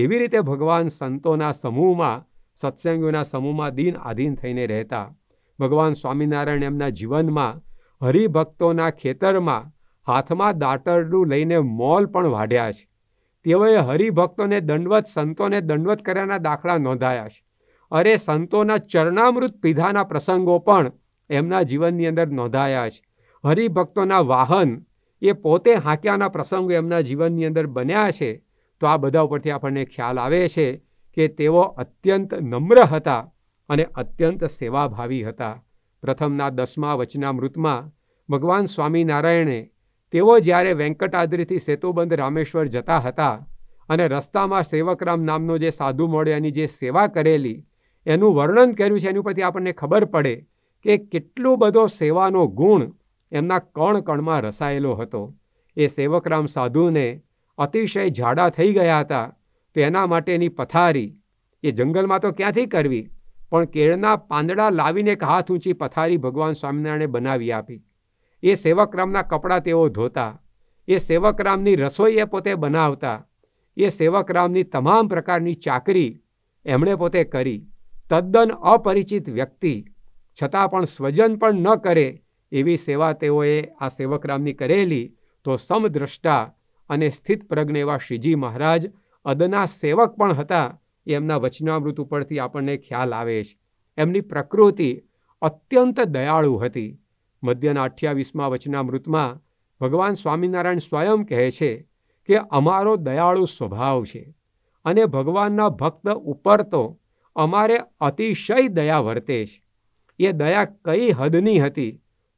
એવી રીતે ભગવાન સંતોના સમૂહમાં સત્સંગીઓના સમૂહમાં દિન આધીન થઈને રહેતા ભગવાન સ્વામિનારાયણ એમના જીવનમાં હરિભક્તોના ખેતરમાં હાથમાં દાટરડું લઈને મોલ પણ વાઢ્યા છે તેઓએ હરિભક્તોને દંડવત સંતોને દંડવત કર્યાના દાખલા નોંધાયા છે અરે સંતોના ચરણામૃત પીધાના પ્રસંગો પણ એમના જીવનની અંદર નોંધાયા છે હરિભક્તોના વાહન એ પોતે હાંક્યાના પ્રસંગો એમના જીવનની અંદર બન્યા છે તો આ બધા ઉપરથી આપણને ખ્યાલ આવે છે કે તેઓ અત્યંત નમ્ર હતા અને અત્યંત સેવાભાવી હતા પ્રથમના દસમા વચનામૃતમાં ભગવાન સ્વામિનારાયણે તેઓ જ્યારે વેંકટાદ્રિથી સેતુબંધ રામેશ્વર જતા હતા અને રસ્તામાં સેવકરામ નામનો જે સાધુ મળે એની જે સેવા કરેલી એનું વર્ણન કર્યું છે એની ઉપરથી આપણને ખબર પડે કે કેટલો બધો સેવાનો ગુણ એમના કણ કણમાં રસાયેલો હતો એ સેવકરામ સાધુને અતિશય જાડા થઈ ગયા હતા તો એના માટેની પથારી એ જંગલમાં તો ક્યાંથી કરવી પણ કેળના પાંદડા લાવીને એક હાથ ઊંચી પથારી ભગવાન સ્વામિનારાયણે બનાવી આપી એ સેવકરામના કપડાં તેઓ ધોતા એ સેવકરામની રસોઈ એ પોતે બનાવતા એ સેવકરામની તમામ પ્રકારની ચાકરી એમણે પોતે કરી તદ્દન અપરિચિત વ્યક્તિ છતાં પણ સ્વજન પણ ન કરે એવી સેવા તેઓએ આ સેવકરામની કરેલી તો સમદ્રષ્ટા અને સ્થિત પ્રજ્ઞ એવા શ્રીજી મહારાજ અદના સેવક પણ હતા એમના વચનામૃત ઉપરથી આપણને ખ્યાલ આવે છે એમની પ્રકૃતિ અત્યંત દયાળુ હતી મધ્યના અઠ્યાવીસમાં વચનામૃતમાં ભગવાન સ્વામિનારાયણ સ્વયં કહે છે કે અમારો દયાળુ સ્વભાવ છે અને ભગવાનના ભક્ત ઉપર તો અમારે અતિશય દયા વર્તે છે એ દયા કઈ હદની હતી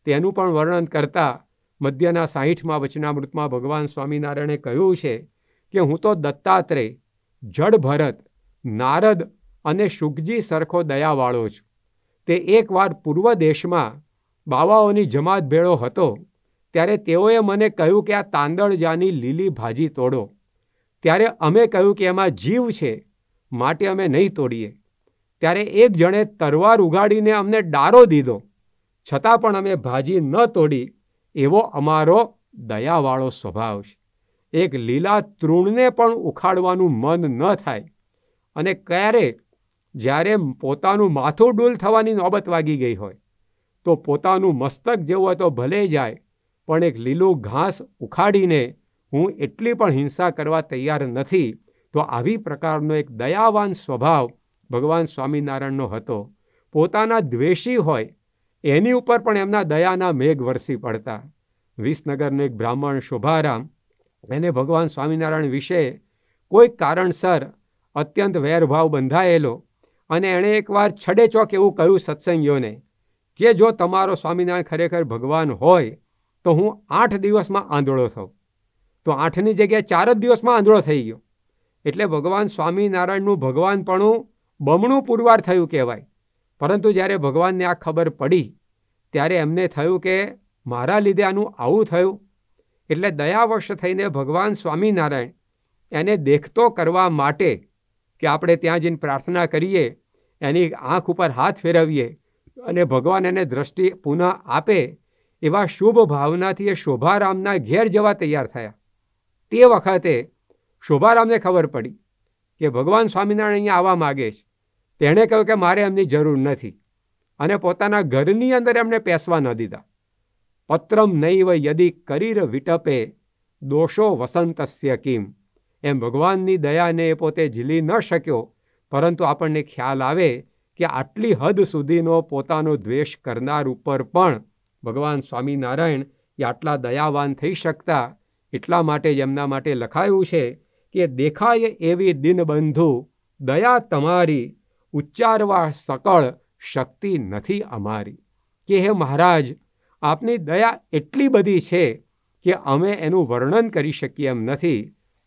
તેનું પણ વર્ણન કરતાં મધ્યના સાહીઠમાં વચનામૃતમાં ભગવાન સ્વામિનારાયણે કહ્યું છે કે હું તો દત્તાત્રેય જડ ભરત નારદ અને શુકજી સરખો દયાવાળો છું તે એકવાર પૂર્વ દેશમાં બાવાઓની જમાત ભેળો હતો ત્યારે તેઓએ મને કહ્યું કે આ તાંદળજાની લીલી ભાજી તોડો ત્યારે અમે કહ્યું કે એમાં જીવ છે માટે અમે નહીં તોડીએ ત્યારે એક જણે તરવાર ઉગાડીને અમને ડારો દીધો છતાં પણ અમે ભાજી ન તોડી એવો અમારો દયાવાળો સ્વભાવ છે એક લીલા તૃણને પણ ઉખાડવાનું મન ન થાય અને ક્યારે જ્યારે પોતાનું માથું ડૂલ થવાની નોબત વાગી ગઈ હોય તો પોતાનું મસ્તક જેવું હોય તો ભલે જાય પણ એક લીલું ઘાસ ઉખાડીને હું એટલી પણ હિંસા કરવા તૈયાર નથી તો આવી પ્રકારનો એક દયાવાન સ્વભાવ ભગવાન સ્વામિનારાયણનો હતો પોતાના દ્વેષી હોય એની ઉપર પણ એમના દયાના મેઘ વરસી પડતા વિસનગરનો એક બ્રાહ્મણ શોભારામ એને ભગવાન સ્વામિનારાયણ વિશે કોઈ કારણસર અત્યંત વેરભાવ બંધાયેલો અને એણે એકવાર છડે ચોક એવું કહ્યું સત્સંગીઓને કે જો તમારો સ્વામિનારાયણ ખરેખર ભગવાન હોય તો હું આઠ દિવસમાં આંધળો થઉં તો આઠની જગ્યાએ ચાર જ દિવસમાં આંધળો થઈ ગયો એટલે ભગવાન સ્વામિનારાયણનું ભગવાનપણું બમણું પુરવાર થયું કહેવાય પરંતુ જ્યારે ભગવાનને આ ખબર પડી ત્યારે એમને થયું કે મારા લીધે આનું આવું થયું એટલે દયાવશ થઈને ભગવાન સ્વામિનારાયણ એને દેખતો કરવા માટે કે આપણે ત્યાં જઈને પ્રાર્થના કરીએ એની આંખ ઉપર હાથ ફેરવીએ અને ભગવાન એને દ્રષ્ટિ પુનઃ આપે એવા શુભ ભાવનાથી એ શોભારામના ઘેર જવા તૈયાર થયા તે વખતે શોભારામને ખબર પડી કે ભગવાન સ્વામિનારાયણ અહીંયા આવવા માગે છે તેણે કહ્યું કે મારે એમની જરૂર નથી અને પોતાના ઘરની અંદર એમને પેસવા ન દીધા પત્રમ નૈવ યદી કરીર વિટપે દોષો વસંતસ્ય કિમ એમ ભગવાનની દયાને એ પોતે ઝીલી ન શક્યો પરંતુ આપણને ખ્યાલ આવે કે આટલી હદ સુધીનો પોતાનો દ્વેષ કરનાર ઉપર પણ ભગવાન સ્વામિનારાયણ એ આટલા દયાવાન થઈ શકતા એટલા માટે જ એમના માટે લખાયું છે કે દેખાય એવી દિનબંધુ દયા તમારી ઉચ્ચારવા સકળ શક્તિ નથી અમારી કે હે મહારાજ આપની દયા એટલી બધી છે કે અમે એનું વર્ણન કરી શકીએ એમ નથી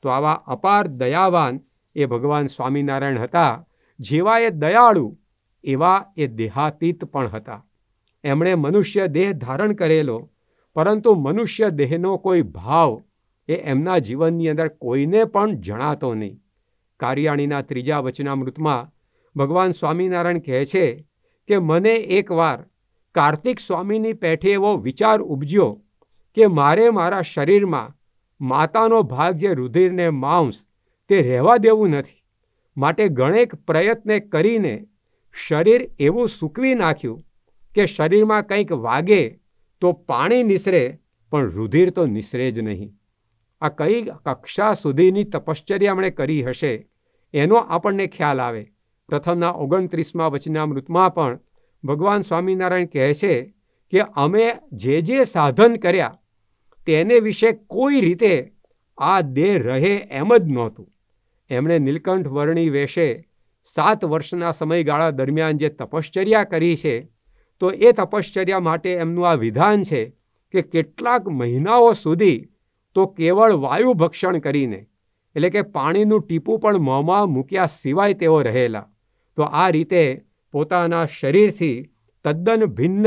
તો આવા અપાર દયાવાન એ ભગવાન સ્વામિનારાયણ હતા જેવા એ દયાળુ એવા એ દેહાતીત પણ હતા એમણે મનુષ્ય દેહ ધારણ કરેલો પરંતુ મનુષ્ય દેહનો કોઈ ભાવ એ એમના જીવનની અંદર કોઈને પણ જણાતો નહીં કારિયાણીના ત્રીજા વચનામૃતમાં ભગવાન સ્વામિનારાયણ કહે છે કે મને એકવાર કાર્તિક સ્વામીની પેઠે એવો વિચાર ઉપજ્યો કે મારે મારા શરીરમાં માતાનો ભાગ જે રુધિરને માંસ તે રહેવા દેવું નથી માટે ગણેક પ્રયત્ને કરીને શરીર એવું સૂકવી નાખ્યું કે શરીરમાં કંઈક વાગે તો પાણી નિસરે પણ રુધિર તો નિસરે જ નહીં આ કઈ કક્ષા સુધીની તપશ્ચર્યા એમણે કરી હશે એનો આપણને ખ્યાલ આવે પ્રથમના ઓગણત્રીસમાં વચનામૃતમાં પણ ભગવાન સ્વામિનારાયણ કહે છે કે અમે જે જે સાધન કર્યા તેને વિશે કોઈ રીતે આ દેહ રહે એમ જ નહોતું એમણે નીલકંઠ વર્ણી વેશે સાત વર્ષના સમયગાળા દરમિયાન જે તપશ્ચર્યા કરી છે તો એ તપશ્ચર્યા માટે એમનું આ વિધાન છે કે કેટલાક મહિનાઓ સુધી તો કેવળ વાયુ ભક્ષણ કરીને એટલે કે પાણીનું ટીપું પણ મોંમાં મૂક્યા સિવાય તેઓ રહેલા તો આ રીતે પોતાના શરીરથી તદ્દન ભિન્ન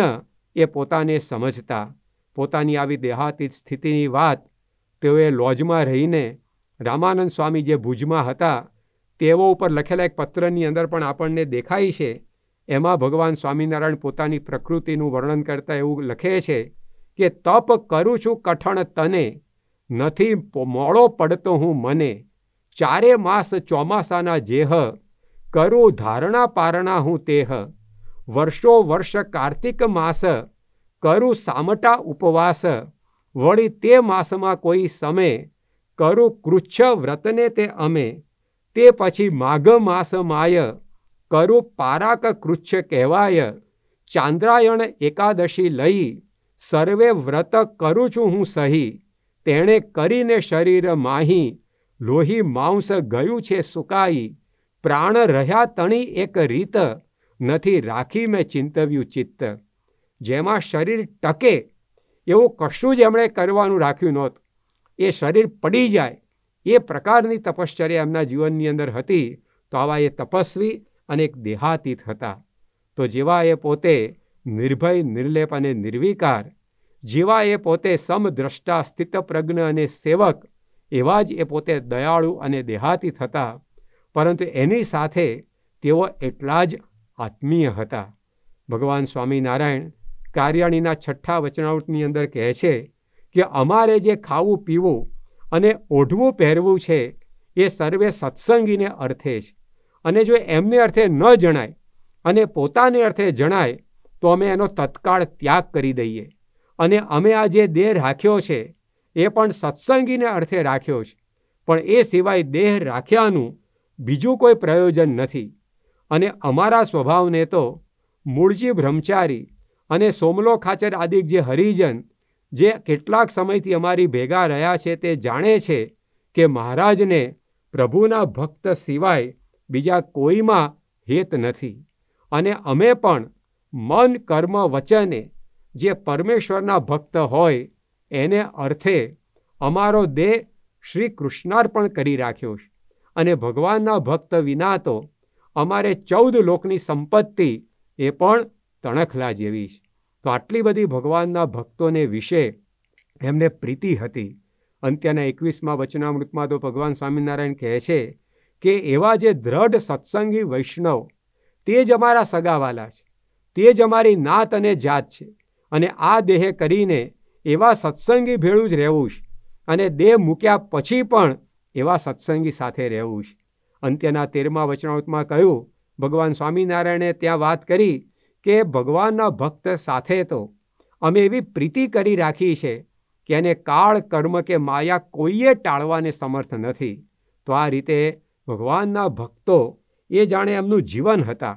એ પોતાને સમજતા પોતાની આવી દેહાતીત સ્થિતિની વાત તેઓએ લોજમાં રહીને રામાનંદ સ્વામી જે ભુજમાં હતા તેઓ ઉપર લખેલા એક પત્રની અંદર પણ આપણને દેખાય છે એમાં ભગવાન સ્વામિનારાયણ પોતાની પ્રકૃતિનું વર્ણન કરતા એવું લખે છે કે તપ કરું છું કઠણ તને નથી મોડો પડતો હું મને ચારે માસ ચોમાસાના જેહ કરું ધારણા પારણા હું તેહ વર્ષો વર્ષ કાર્તિક માસ કરું સામટા ઉપવાસ વળી તે માસમાં કોઈ સમય કરું કૃચ્છ વ્રતને તે અમે તે પછી માઘ માસ માય કરું પારાક કૃચ્છ કહેવાય ચાંદ્રાયણ એકાદશી લઈ સર્વે વ્રત કરું છું હું સહી તેણે કરીને શરીર માહી લોહી માંસ ગયું છે સુકાઈ પ્રાણ રહ્યા તણી એક રીત નથી રાખી મેં ચિંતવ્યું ચિત્ત જેમાં શરીર ટકે એવું કશું જ એમણે કરવાનું રાખ્યું નહોતું એ શરીર પડી જાય એ પ્રકારની તપશ્ચર્યા એમના જીવનની અંદર હતી તો આવા એ તપસ્વી અને એક દેહાતીત હતા તો જેવા એ પોતે નિર્ભય નિર્લેપ અને નિર્વિકાર જેવા એ પોતે સમદ્રષ્ટા સ્થિતપ્રજ્ઞ અને સેવક એવા જ એ પોતે દયાળુ અને દેહાતી થતા પરંતુ એની સાથે તેઓ એટલા જ આત્મીય હતા ભગવાન સ્વામિનારાયણ કાર્યાણીના છઠ્ઠા વચનાવૃતની અંદર કહે છે કે અમારે જે ખાવું પીવું અને ઓઢવું પહેરવું છે એ સર્વે સત્સંગીને અર્થે જ અને જો એમને અર્થે ન જણાય અને પોતાને અર્થે જણાય તો અમે એનો તત્કાળ ત્યાગ કરી દઈએ અને અમે આ જે દેહ રાખ્યો છે એ પણ સત્સંગીને અર્થે રાખ્યો છે પણ એ સિવાય દેહ રાખ્યાનું બીજું કોઈ પ્રયોજન નથી અને અમારા સ્વભાવને તો મૂળજી બ્રહ્મચારી અને સોમલો ખાચર આદિ જે હરિજન જે કેટલાક સમયથી અમારી ભેગા રહ્યા છે તે જાણે છે કે મહારાજને પ્રભુના ભક્ત સિવાય બીજા કોઈમાં હેત નથી અને અમે પણ મન કર્મ વચને જે પરમેશ્વરના ભક્ત હોય એને અર્થે અમારો દેહ શ્રી કૃષ્ણાર્પણ કરી રાખ્યો છે અને ભગવાનના ભક્ત વિના તો અમારે ચૌદ લોકની સંપત્તિ એ પણ તણખલા જેવી છે તો આટલી બધી ભગવાનના ભક્તોને વિશે એમને પ્રીતિ હતી અંત્યના એકવીસમાં વચનામૃતમાં તો ભગવાન સ્વામિનારાયણ કહે છે કે એવા જે દ્રઢ સત્સંગી વૈષ્ણવ તે જ અમારા સગાવાલા છે તે જ અમારી નાત અને જાત છે અને આ દેહે કરીને એવા સત્સંગી ભેળું જ રહેવું છે અને દેહ મૂક્યા પછી પણ એવા સત્સંગી સાથે રહેવું છે અંત્યના તેરમા વચનાંતમાં કહ્યું ભગવાન સ્વામિનારાયણે ત્યાં વાત કરી કે ભગવાનના ભક્ત સાથે તો અમે એવી પ્રીતિ કરી રાખી છે કે એને કાળ કર્મ કે માયા કોઈએ ટાળવાને સમર્થ નથી તો આ રીતે ભગવાનના ભક્તો એ જાણે એમનું જીવન હતા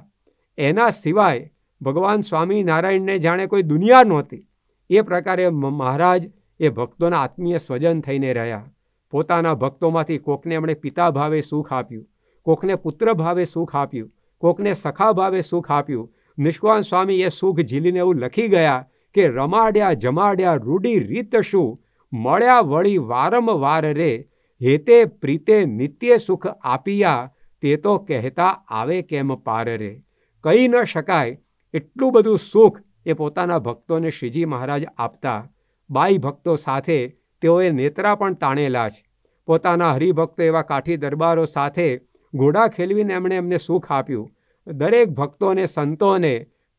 એના સિવાય ભગવાન સ્વામી નારાયણને જાણે કોઈ દુનિયા નહોતી એ પ્રકારે મહારાજ એ ભક્તોના આત્મીય સ્વજન થઈને રહ્યા પોતાના ભક્તોમાંથી કોકને એમણે પિતા ભાવે સુખ આપ્યું કોકને પુત્ર ભાવે સુખ આપ્યું કોકને સખા ભાવે સુખ આપ્યું નિષ્કાન સ્વામી એ સુખ ઝીલીને એવું લખી ગયા કે રમાડ્યા જમાડ્યા રૂડી રીત શું મળ્યા વળી વારંવાર રે હેતે પ્રીતે નિત્ય સુખ આપિયા તે તો કહેતા આવે કેમ પાર રે કહી ન શકાય એટલું બધું સુખ એ પોતાના ભક્તોને શ્રીજી મહારાજ આપતા બાઈ ભક્તો સાથે તેઓએ નેત્રા પણ તાણેલા છે પોતાના હરિભક્તો એવા કાઠી દરબારો સાથે ઘોડા ખેલવીને એમણે એમને સુખ આપ્યું દરેક ભક્તોને સંતોને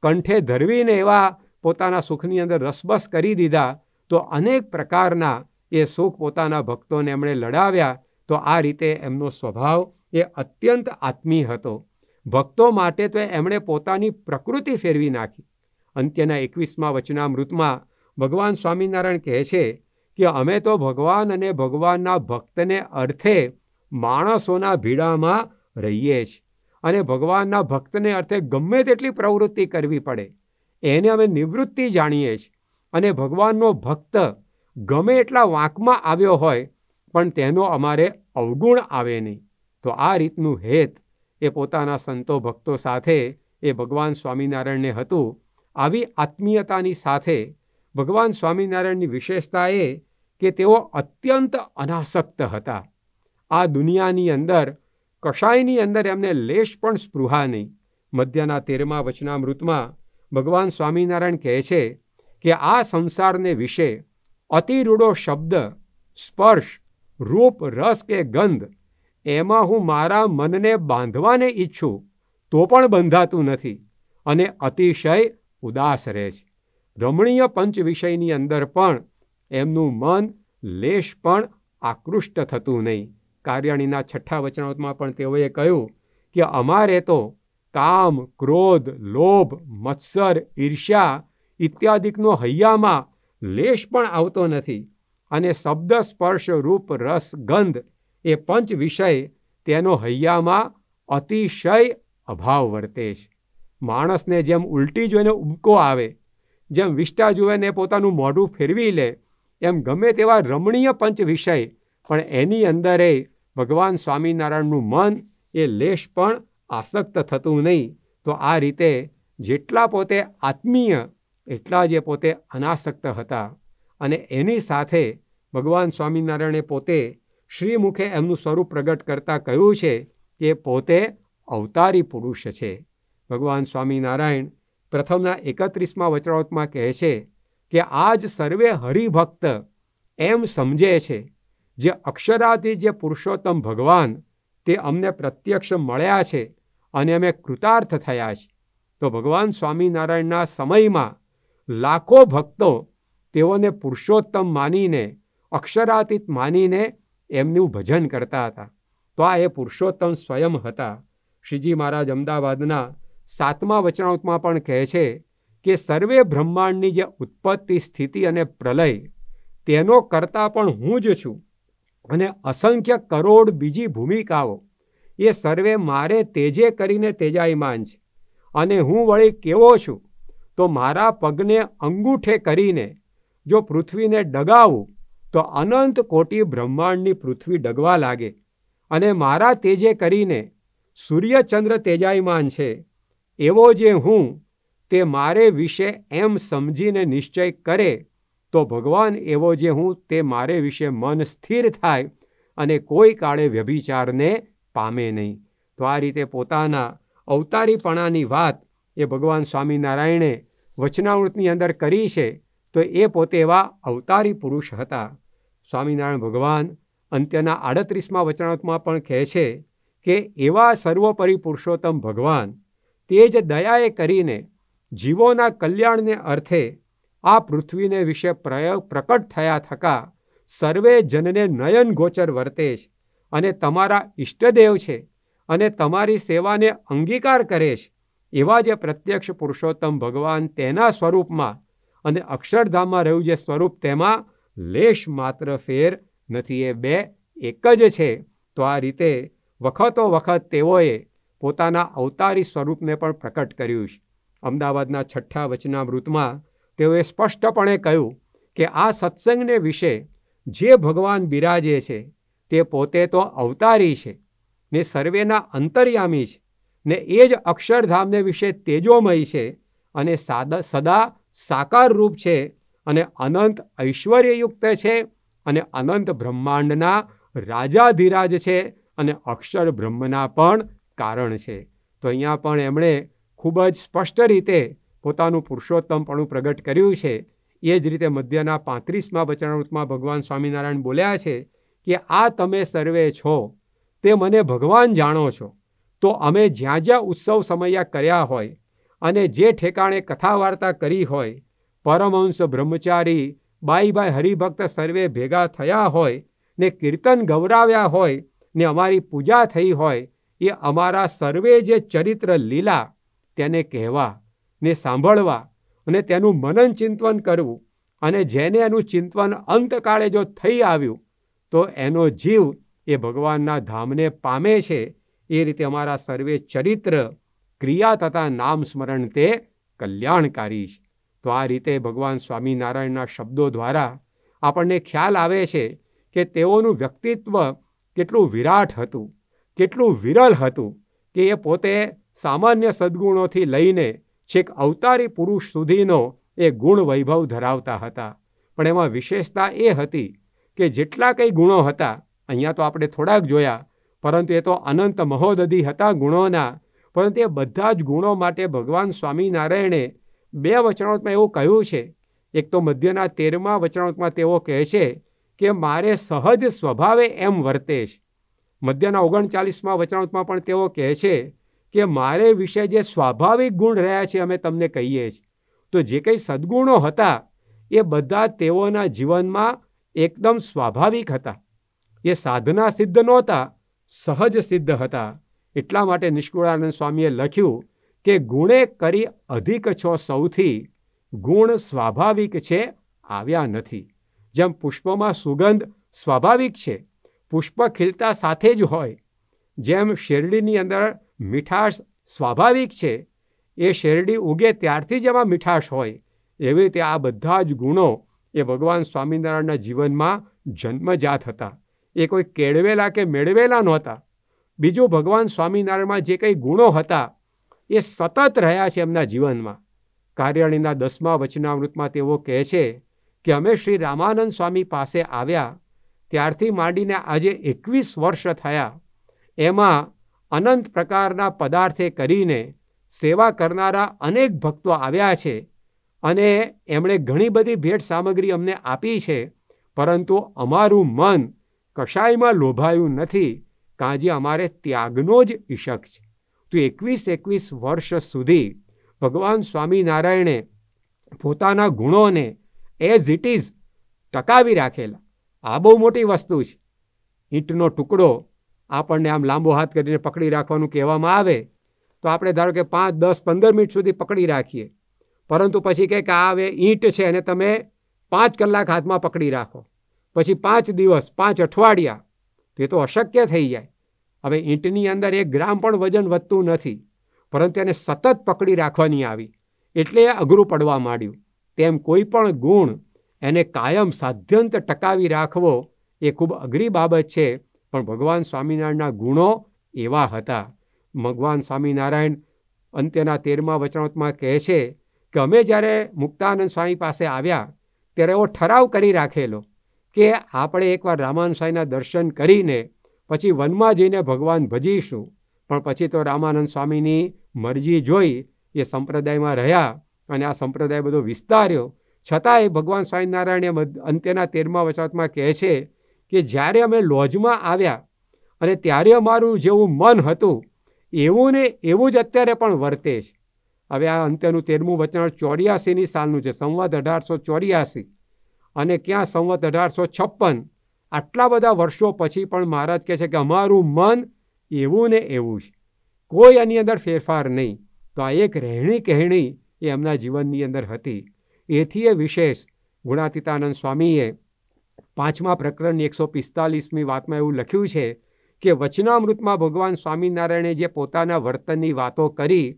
કંઠે ધરવીને એવા પોતાના સુખની અંદર રસબસ કરી દીધા તો અનેક પ્રકારના એ સુખ પોતાના ભક્તોને એમણે લડાવ્યા તો આ રીતે એમનો સ્વભાવ એ અત્યંત આત્મી હતો ભક્તો માટે તો એમણે પોતાની પ્રકૃતિ ફેરવી નાખી અંત્યના એકવીસમાં વચનામૃતમાં ભગવાન સ્વામિનારાયણ કહે છે કે અમે તો ભગવાન અને ભગવાનના ભક્તને અર્થે માણસોના ભીડામાં રહીએ છીએ અને ભગવાનના ભક્તને અર્થે ગમે તેટલી પ્રવૃત્તિ કરવી પડે એને અમે નિવૃત્તિ જાણીએ છીએ અને ભગવાનનો ભક્ત ગમે એટલા વાંકમાં આવ્યો હોય પણ તેનો અમારે અવગુણ આવે નહીં તો આ રીતનું હેત એ પોતાના સંતો ભક્તો સાથે એ ભગવાન સ્વામિનારાયણને હતું આવી આત્મીયતાની સાથે ભગવાન સ્વામિનારાયણની વિશેષતા એ કે તેઓ અત્યંત અનાસક્ત હતા આ દુનિયાની અંદર કશાયની અંદર એમને લેશ પણ સ્પૃહા નહીં મધ્યના તેરમા વચનામૃતમાં ભગવાન સ્વામિનારાયણ કહે છે કે આ સંસારને વિશે અતિરૂડો શબ્દ સ્પર્શ રૂપ રસ કે ગંધ એમાં હું મારા મનને બાંધવાને ઈચ્છું તો પણ બંધાતું નથી અને અતિશય ઉદાસ રહે છે રમણીય પંચ વિષયની અંદર પણ એમનું મન લેશ પણ આકૃષ્ટ થતું નહીં કાર્યાણીના છઠ્ઠા વચનાંતમાં પણ તેઓએ કહ્યું કે અમારે તો કામ ક્રોધ લોભ મત્સર ઈર્ષ્યા ઇત્યાદિકનો હૈયામાં લેશ પણ આવતો નથી અને શબ્દ સ્પર્શ રૂપ રસ ગંધ એ પંચ વિષય તેનો હૈયામાં અતિશય અભાવ વર્તે છે માણસને જેમ ઉલટી જોઈને ઉબકો આવે જેમ વિષ્ટા જુએ ને પોતાનું મોઢું ફેરવી લે એમ ગમે તેવા રમણીય પંચ વિષય પણ એની અંદરે ભગવાન સ્વામિનારાયણનું મન એ લેશ પણ આસક્ત થતું નહીં તો આ રીતે જેટલા પોતે આત્મીય એટલા જે પોતે અનાસક્ત હતા અને એની સાથે ભગવાન સ્વામિનારાયણે પોતે શ્રી મુખે એમનું સ્વરૂપ પ્રગટ કરતાં કહ્યું છે કે પોતે અવતારી પુરુષ છે ભગવાન સ્વામિનારાયણ પ્રથમના એકત્રીસમાં વચરાવતમાં કહે છે કે આજ સર્વે હરિભક્ત એમ સમજે છે જે અક્ષરાથી જે પુરુષોત્તમ ભગવાન તે અમને પ્રત્યક્ષ મળ્યા છે અને અમે કૃતાર્થ થયા છે તો ભગવાન સ્વામિનારાયણના સમયમાં લાખો ભક્તો તેઓને પુરુષોત્તમ માનીને અક્ષરાતીત માનીને એમનું ભજન કરતા હતા તો આ એ પુરુષોત્તમ સ્વયં હતા શ્રીજી મહારાજ અમદાવાદના સાતમા વચનાંતમાં પણ કહે છે કે સર્વે બ્રહ્માંડની જે ઉત્પત્તિ સ્થિતિ અને પ્રલય તેનો કરતા પણ હું જ છું અને અસંખ્ય કરોડ બીજી ભૂમિકાઓ એ સર્વે મારે તેજે કરીને તેજાયમાન છે અને હું વળી કેવો છું તો મારા પગને અંગૂઠે કરીને જો પૃથ્વીને ડગાવું તો અનંત કોટી બ્રહ્માંડની પૃથ્વી ડગવા લાગે અને મારા તેજે કરીને સૂર્યચંદ્ર તેજાયમાન છે એવો જે હું તે મારે વિશે એમ સમજીને નિશ્ચય કરે તો ભગવાન એવો જે હું તે મારે વિશે મન સ્થિર થાય અને કોઈ કાળે વ્યભિચારને પામે નહીં તો આ રીતે પોતાના અવતારીપણાની વાત એ ભગવાન સ્વામિનારાયણે વચનાવૃતની અંદર કરી છે તો એ પોતે એવા અવતારી પુરુષ હતા સ્વામિનારાયણ ભગવાન અંત્યના આડત્રીસમાં વચનાત્મા પણ કહે છે કે એવા સર્વોપરી પુરુષોત્તમ ભગવાન તે જ દયાએ કરીને જીવોના કલ્યાણને અર્થે આ પૃથ્વીને વિશે પ્રયોગ પ્રકટ થયા થકા સર્વે જનને નયન ગોચર વર્તે છે અને તમારા ઇષ્ટદેવ છે અને તમારી સેવાને અંગીકાર કરે છે એવા જે પ્રત્યક્ષ પુરુષોત્તમ ભગવાન તેના સ્વરૂપમાં અને અક્ષરધામમાં રહ્યું જે સ્વરૂપ તેમાં લેશ માત્ર ફેર નથી એ બે એક જ છે તો આ રીતે વખતો વખત તેઓએ પોતાના અવતારી સ્વરૂપને પણ પ્રકટ કર્યું છે અમદાવાદના છઠ્ઠા વચનામૃતમાં તેઓએ સ્પષ્ટપણે કહ્યું કે આ સત્સંગને વિશે જે ભગવાન બિરાજે છે તે પોતે તો અવતારી છે ને સર્વેના અંતર્યામી છે ને એ જ અક્ષરધામને વિશે તેજોમય છે અને સાદા સદા સાકાર રૂપ છે અને અનંત ઐશ્વર્યયુક્ત છે અને અનંત બ્રહ્માંડના રાજાધિરાજ છે અને અક્ષર બ્રહ્મના પણ કારણ છે તો અહીંયા પણ એમણે ખૂબ જ સ્પષ્ટ રીતે પોતાનું પુરુષોત્તમપણું પ્રગટ કર્યું છે એ જ રીતે મધ્યના પાંત્રીસમાં વચનામૃતમાં ભગવાન સ્વામિનારાયણ બોલ્યા છે કે આ તમે સર્વે છો તે મને ભગવાન જાણો છો તો અમે જ્યાં જ્યાં ઉત્સવ સમયા કર્યા હોય અને જે ઠેકાણે કથા વાર્તા કરી હોય પરમહંસ બ્રહ્મચારી બાઈબાઈ હરિભક્ત સર્વે ભેગા થયા હોય ને કીર્તન ગૌરાવ્યા હોય ને અમારી પૂજા થઈ હોય એ અમારા સર્વે જે ચરિત્ર લીલા તેને કહેવા ને સાંભળવા અને તેનું મનન ચિંતવન કરવું અને જેને એનું ચિંતવન અંતકાળે જો થઈ આવ્યું તો એનો જીવ એ ભગવાનના ધામને પામે છે એ રીતે અમારા સર્વે ચરિત્ર ક્રિયા તથા નામ સ્મરણ તે કલ્યાણકારી છે તો આ રીતે ભગવાન સ્વામિનારાયણના શબ્દો દ્વારા આપણને ખ્યાલ આવે છે કે તેઓનું વ્યક્તિત્વ કેટલું વિરાટ હતું કેટલું વિરલ હતું કે એ પોતે સામાન્ય સદ્ગુણોથી લઈને છેક અવતારી પુરુષ સુધીનો એ ગુણ વૈભવ ધરાવતા હતા પણ એમાં વિશેષતા એ હતી કે જેટલા કંઈ ગુણો હતા અહીંયા તો આપણે થોડાક જોયા પરંતુ એ તો અનંત મહોદધિ હતા ગુણોના પરંતુ એ બધા જ ગુણો માટે ભગવાન સ્વામિનારાયણે બે વચનાંતમાં એવું કહ્યું છે એક તો મધ્યના તેરમા વચનાંતમાં તેઓ કહે છે કે મારે સહજ સ્વભાવે એમ વર્તેશ મધ્યના ઓગણચાલીસમાં વચનાંતમાં પણ તેઓ કહે છે કે મારે વિશે જે સ્વાભાવિક ગુણ રહ્યા છે અમે તમને કહીએ છીએ તો જે કંઈ સદગુણો હતા એ બધા તેઓના જીવનમાં એકદમ સ્વાભાવિક હતા એ સાધના સિદ્ધ નહોતા સહજ સિદ્ધ હતા એટલા માટે નિષ્કુળાનંદ સ્વામીએ લખ્યું કે ગુણે કરી અધિક છો સૌથી ગુણ સ્વાભાવિક છે આવ્યા નથી જેમ પુષ્પમાં સુગંધ સ્વાભાવિક છે પુષ્પ ખીલતા સાથે જ હોય જેમ શેરડીની અંદર મીઠાશ સ્વાભાવિક છે એ શેરડી ઉગે ત્યારથી જ એમાં મીઠાશ હોય એવી રીતે આ બધા જ ગુણો એ ભગવાન સ્વામિનારાયણના જીવનમાં જન્મજાત હતા એ કોઈ કેળવેલા કે મેળવેલા નહોતા બીજું ભગવાન સ્વામિનારાયણમાં જે કંઈ ગુણો હતા એ સતત રહ્યા છે એમના જીવનમાં કાર્યાણીના દસમા વચનામૃતમાં તેઓ કહે છે કે અમે શ્રી રામાનંદ સ્વામી પાસે આવ્યા ત્યારથી માંડીને આજે એકવીસ વર્ષ થયા એમાં અનંત પ્રકારના પદાર્થે કરીને સેવા કરનારા અનેક ભક્તો આવ્યા છે અને એમણે ઘણી બધી ભેટ સામગ્રી અમને આપી છે પરંતુ અમારું મન કશાયમાં લોભાયું નથી કાં અમારે ત્યાગનો જ ઈશક છે તો એકવીસ એકવીસ વર્ષ સુધી ભગવાન સ્વામિનારાયણે પોતાના ગુણોને એઝ ઇટ ઇઝ ટકાવી રાખેલા આ બહુ મોટી વસ્તુ છે ઈંટનો ટુકડો આપણને આમ લાંબો હાથ કરીને પકડી રાખવાનું કહેવામાં આવે તો આપણે ધારો કે પાંચ દસ પંદર મિનિટ સુધી પકડી રાખીએ પરંતુ પછી કહે કે આ હવે ઈંટ છે અને તમે પાંચ કલાક હાથમાં પકડી રાખો પછી પાંચ દિવસ પાંચ અઠવાડિયા તો એ તો અશક્ય થઈ જાય હવે ઈંટની અંદર એક ગ્રામ પણ વજન વધતું નથી પરંતુ એને સતત પકડી રાખવાની આવી એટલે અઘરું પડવા માંડ્યું તેમ કોઈ પણ ગુણ એને કાયમ સાધ્યંત ટકાવી રાખવો એ ખૂબ અઘરી બાબત છે પણ ભગવાન સ્વામિનારાયણના ગુણો એવા હતા ભગવાન સ્વામિનારાયણ અંત્યના તેરમા વચનાત્માં કહે છે કે અમે જ્યારે મુક્તાનંદ સ્વામી પાસે આવ્યા ત્યારે એવો ઠરાવ કરી રાખેલો કે આપણે એકવાર રામાનંદ સ્વામીના દર્શન કરીને પછી વનમાં જઈને ભગવાન ભજીશું પણ પછી તો રામાનંદ સ્વામીની મરજી જોઈ એ સંપ્રદાયમાં રહ્યા અને આ સંપ્રદાય બધો વિસ્તાર્યો છતાંય ભગવાન સ્વામિનારાયણે અંત્યના તેરમા વચનાતમાં કહે છે કે જ્યારે અમે લોજમાં આવ્યા અને ત્યારે અમારું જેવું મન હતું એવું ને એવું જ અત્યારે પણ વર્તે છે હવે આ અંત્યનું તેરમું વચનાળ ચોર્યાસીની સાલનું છે સંવત અઢારસો ચોર્યાસી અને ક્યાં સંવત અઢારસો છપ્પન આટલા બધા વર્ષો પછી પણ મહારાજ કહે છે કે અમારું મન એવું ને એવું જ કોઈ એની અંદર ફેરફાર નહીં તો આ એક રહેણી કહેણી એ એમના જીવનની અંદર હતી એથી એ વિશેષ ગુણાતીતાનંદ સ્વામીએ પાંચમા પ્રકરણની એકસો પિસ્તાલીસમી વાતમાં એવું લખ્યું છે કે વચનામૃતમાં ભગવાન સ્વામિનારાયણે જે પોતાના વર્તનની વાતો કરી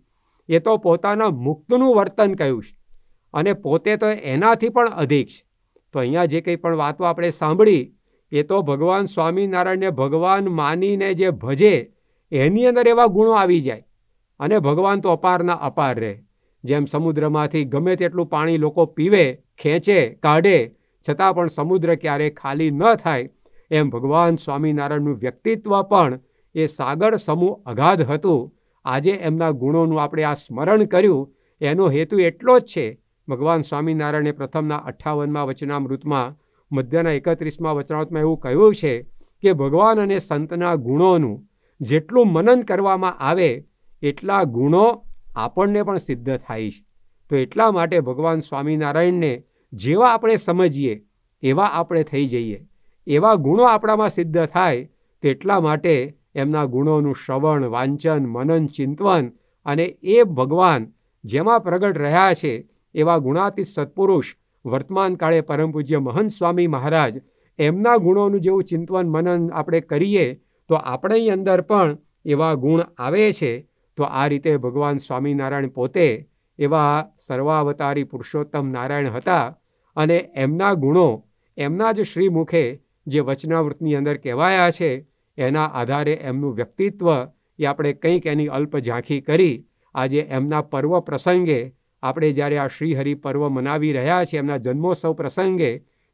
એ તો પોતાના મુક્તનું વર્તન કહ્યું છે અને પોતે તો એનાથી પણ અધિક છે તો અહીંયા જે કંઈ પણ વાતો આપણે સાંભળી એ તો ભગવાન સ્વામિનારાયણને ભગવાન માનીને જે ભજે એની અંદર એવા ગુણો આવી જાય અને ભગવાન તો અપારના અપાર રહે જેમ સમુદ્રમાંથી ગમે તેટલું પાણી લોકો પીવે ખેંચે કાઢે છતાં પણ સમુદ્ર ક્યારેય ખાલી ન થાય એમ ભગવાન સ્વામિનારાયણનું વ્યક્તિત્વ પણ એ સાગર સમૂહ અગાધ હતું આજે એમના ગુણોનું આપણે આ સ્મરણ કર્યું એનો હેતુ એટલો જ છે ભગવાન સ્વામિનારાયણે પ્રથમના અઠ્ઠાવનમાં વચનામૃતમાં મધ્યના એકત્રીસમાં વચનાવતમાં એવું કહ્યું છે કે ભગવાન અને સંતના ગુણોનું જેટલું મનન કરવામાં આવે એટલા ગુણો આપણને પણ સિદ્ધ થાય છે તો એટલા માટે ભગવાન સ્વામિનારાયણને જેવા આપણે સમજીએ એવા આપણે થઈ જઈએ એવા ગુણો આપણામાં સિદ્ધ થાય તેટલા માટે એમના ગુણોનું શ્રવણ વાંચન મનન ચિંતવન અને એ ભગવાન જેમાં પ્રગટ રહ્યા છે એવા ગુણાતીત સત્પુરુષ વર્તમાન કાળે પરમ પૂજ્ય મહંત સ્વામી મહારાજ એમના ગુણોનું જેવું ચિંતવન મનન આપણે કરીએ તો આપણી અંદર પણ એવા ગુણ આવે છે તો આ રીતે ભગવાન સ્વામિનારાયણ પોતે એવા સર્વાવતારી પુરુષોત્તમ નારાયણ હતા અને એમના ગુણો એમના જ શ્રીમુખે જે વચનાવૃતની અંદર કહેવાયા છે એના આધારે એમનું વ્યક્તિત્વ એ આપણે કંઈક એની અલ્પ ઝાંખી કરી આજે એમના પર્વ પ્રસંગે આપણે જ્યારે આ શ્રીહરિ પર્વ મનાવી રહ્યા છીએ એમના જન્મોત્સવ પ્રસંગે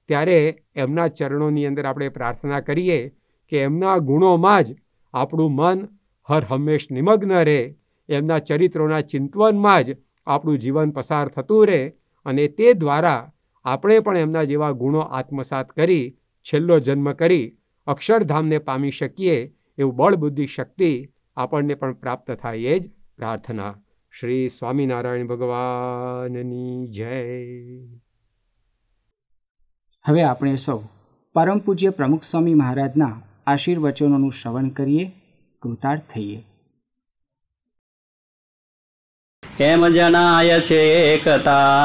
ત્યારે એમના ચરણોની અંદર આપણે પ્રાર્થના કરીએ કે એમના ગુણોમાં જ આપણું મન હર હંમેશ નિમગ્ન રહે એમના ચરિત્રોના ચિંતવનમાં જ આપણું જીવન પસાર થતું રહે અને તે દ્વારા આપણે પણ એમના જેવા ગુણો આત્મસાત કરી છેલ્લો જન્મ કરી અક્ષરધામને પામી શકીએ એવું બળબુદ્ધિ શક્તિ આપણને પણ પ્રાપ્ત થાય એ જ પ્રાર્થના શ્રી સ્વામિનારાયણ ભગવાનની જય હવે આપણે સૌ પરમ પૂજ્ય પ્રમુખ સ્વામી મહારાજના આશીર્વચનોનું શ્રવણ કરીએ કૃતાર્થ થઈએ એમ જણાય છે એકતા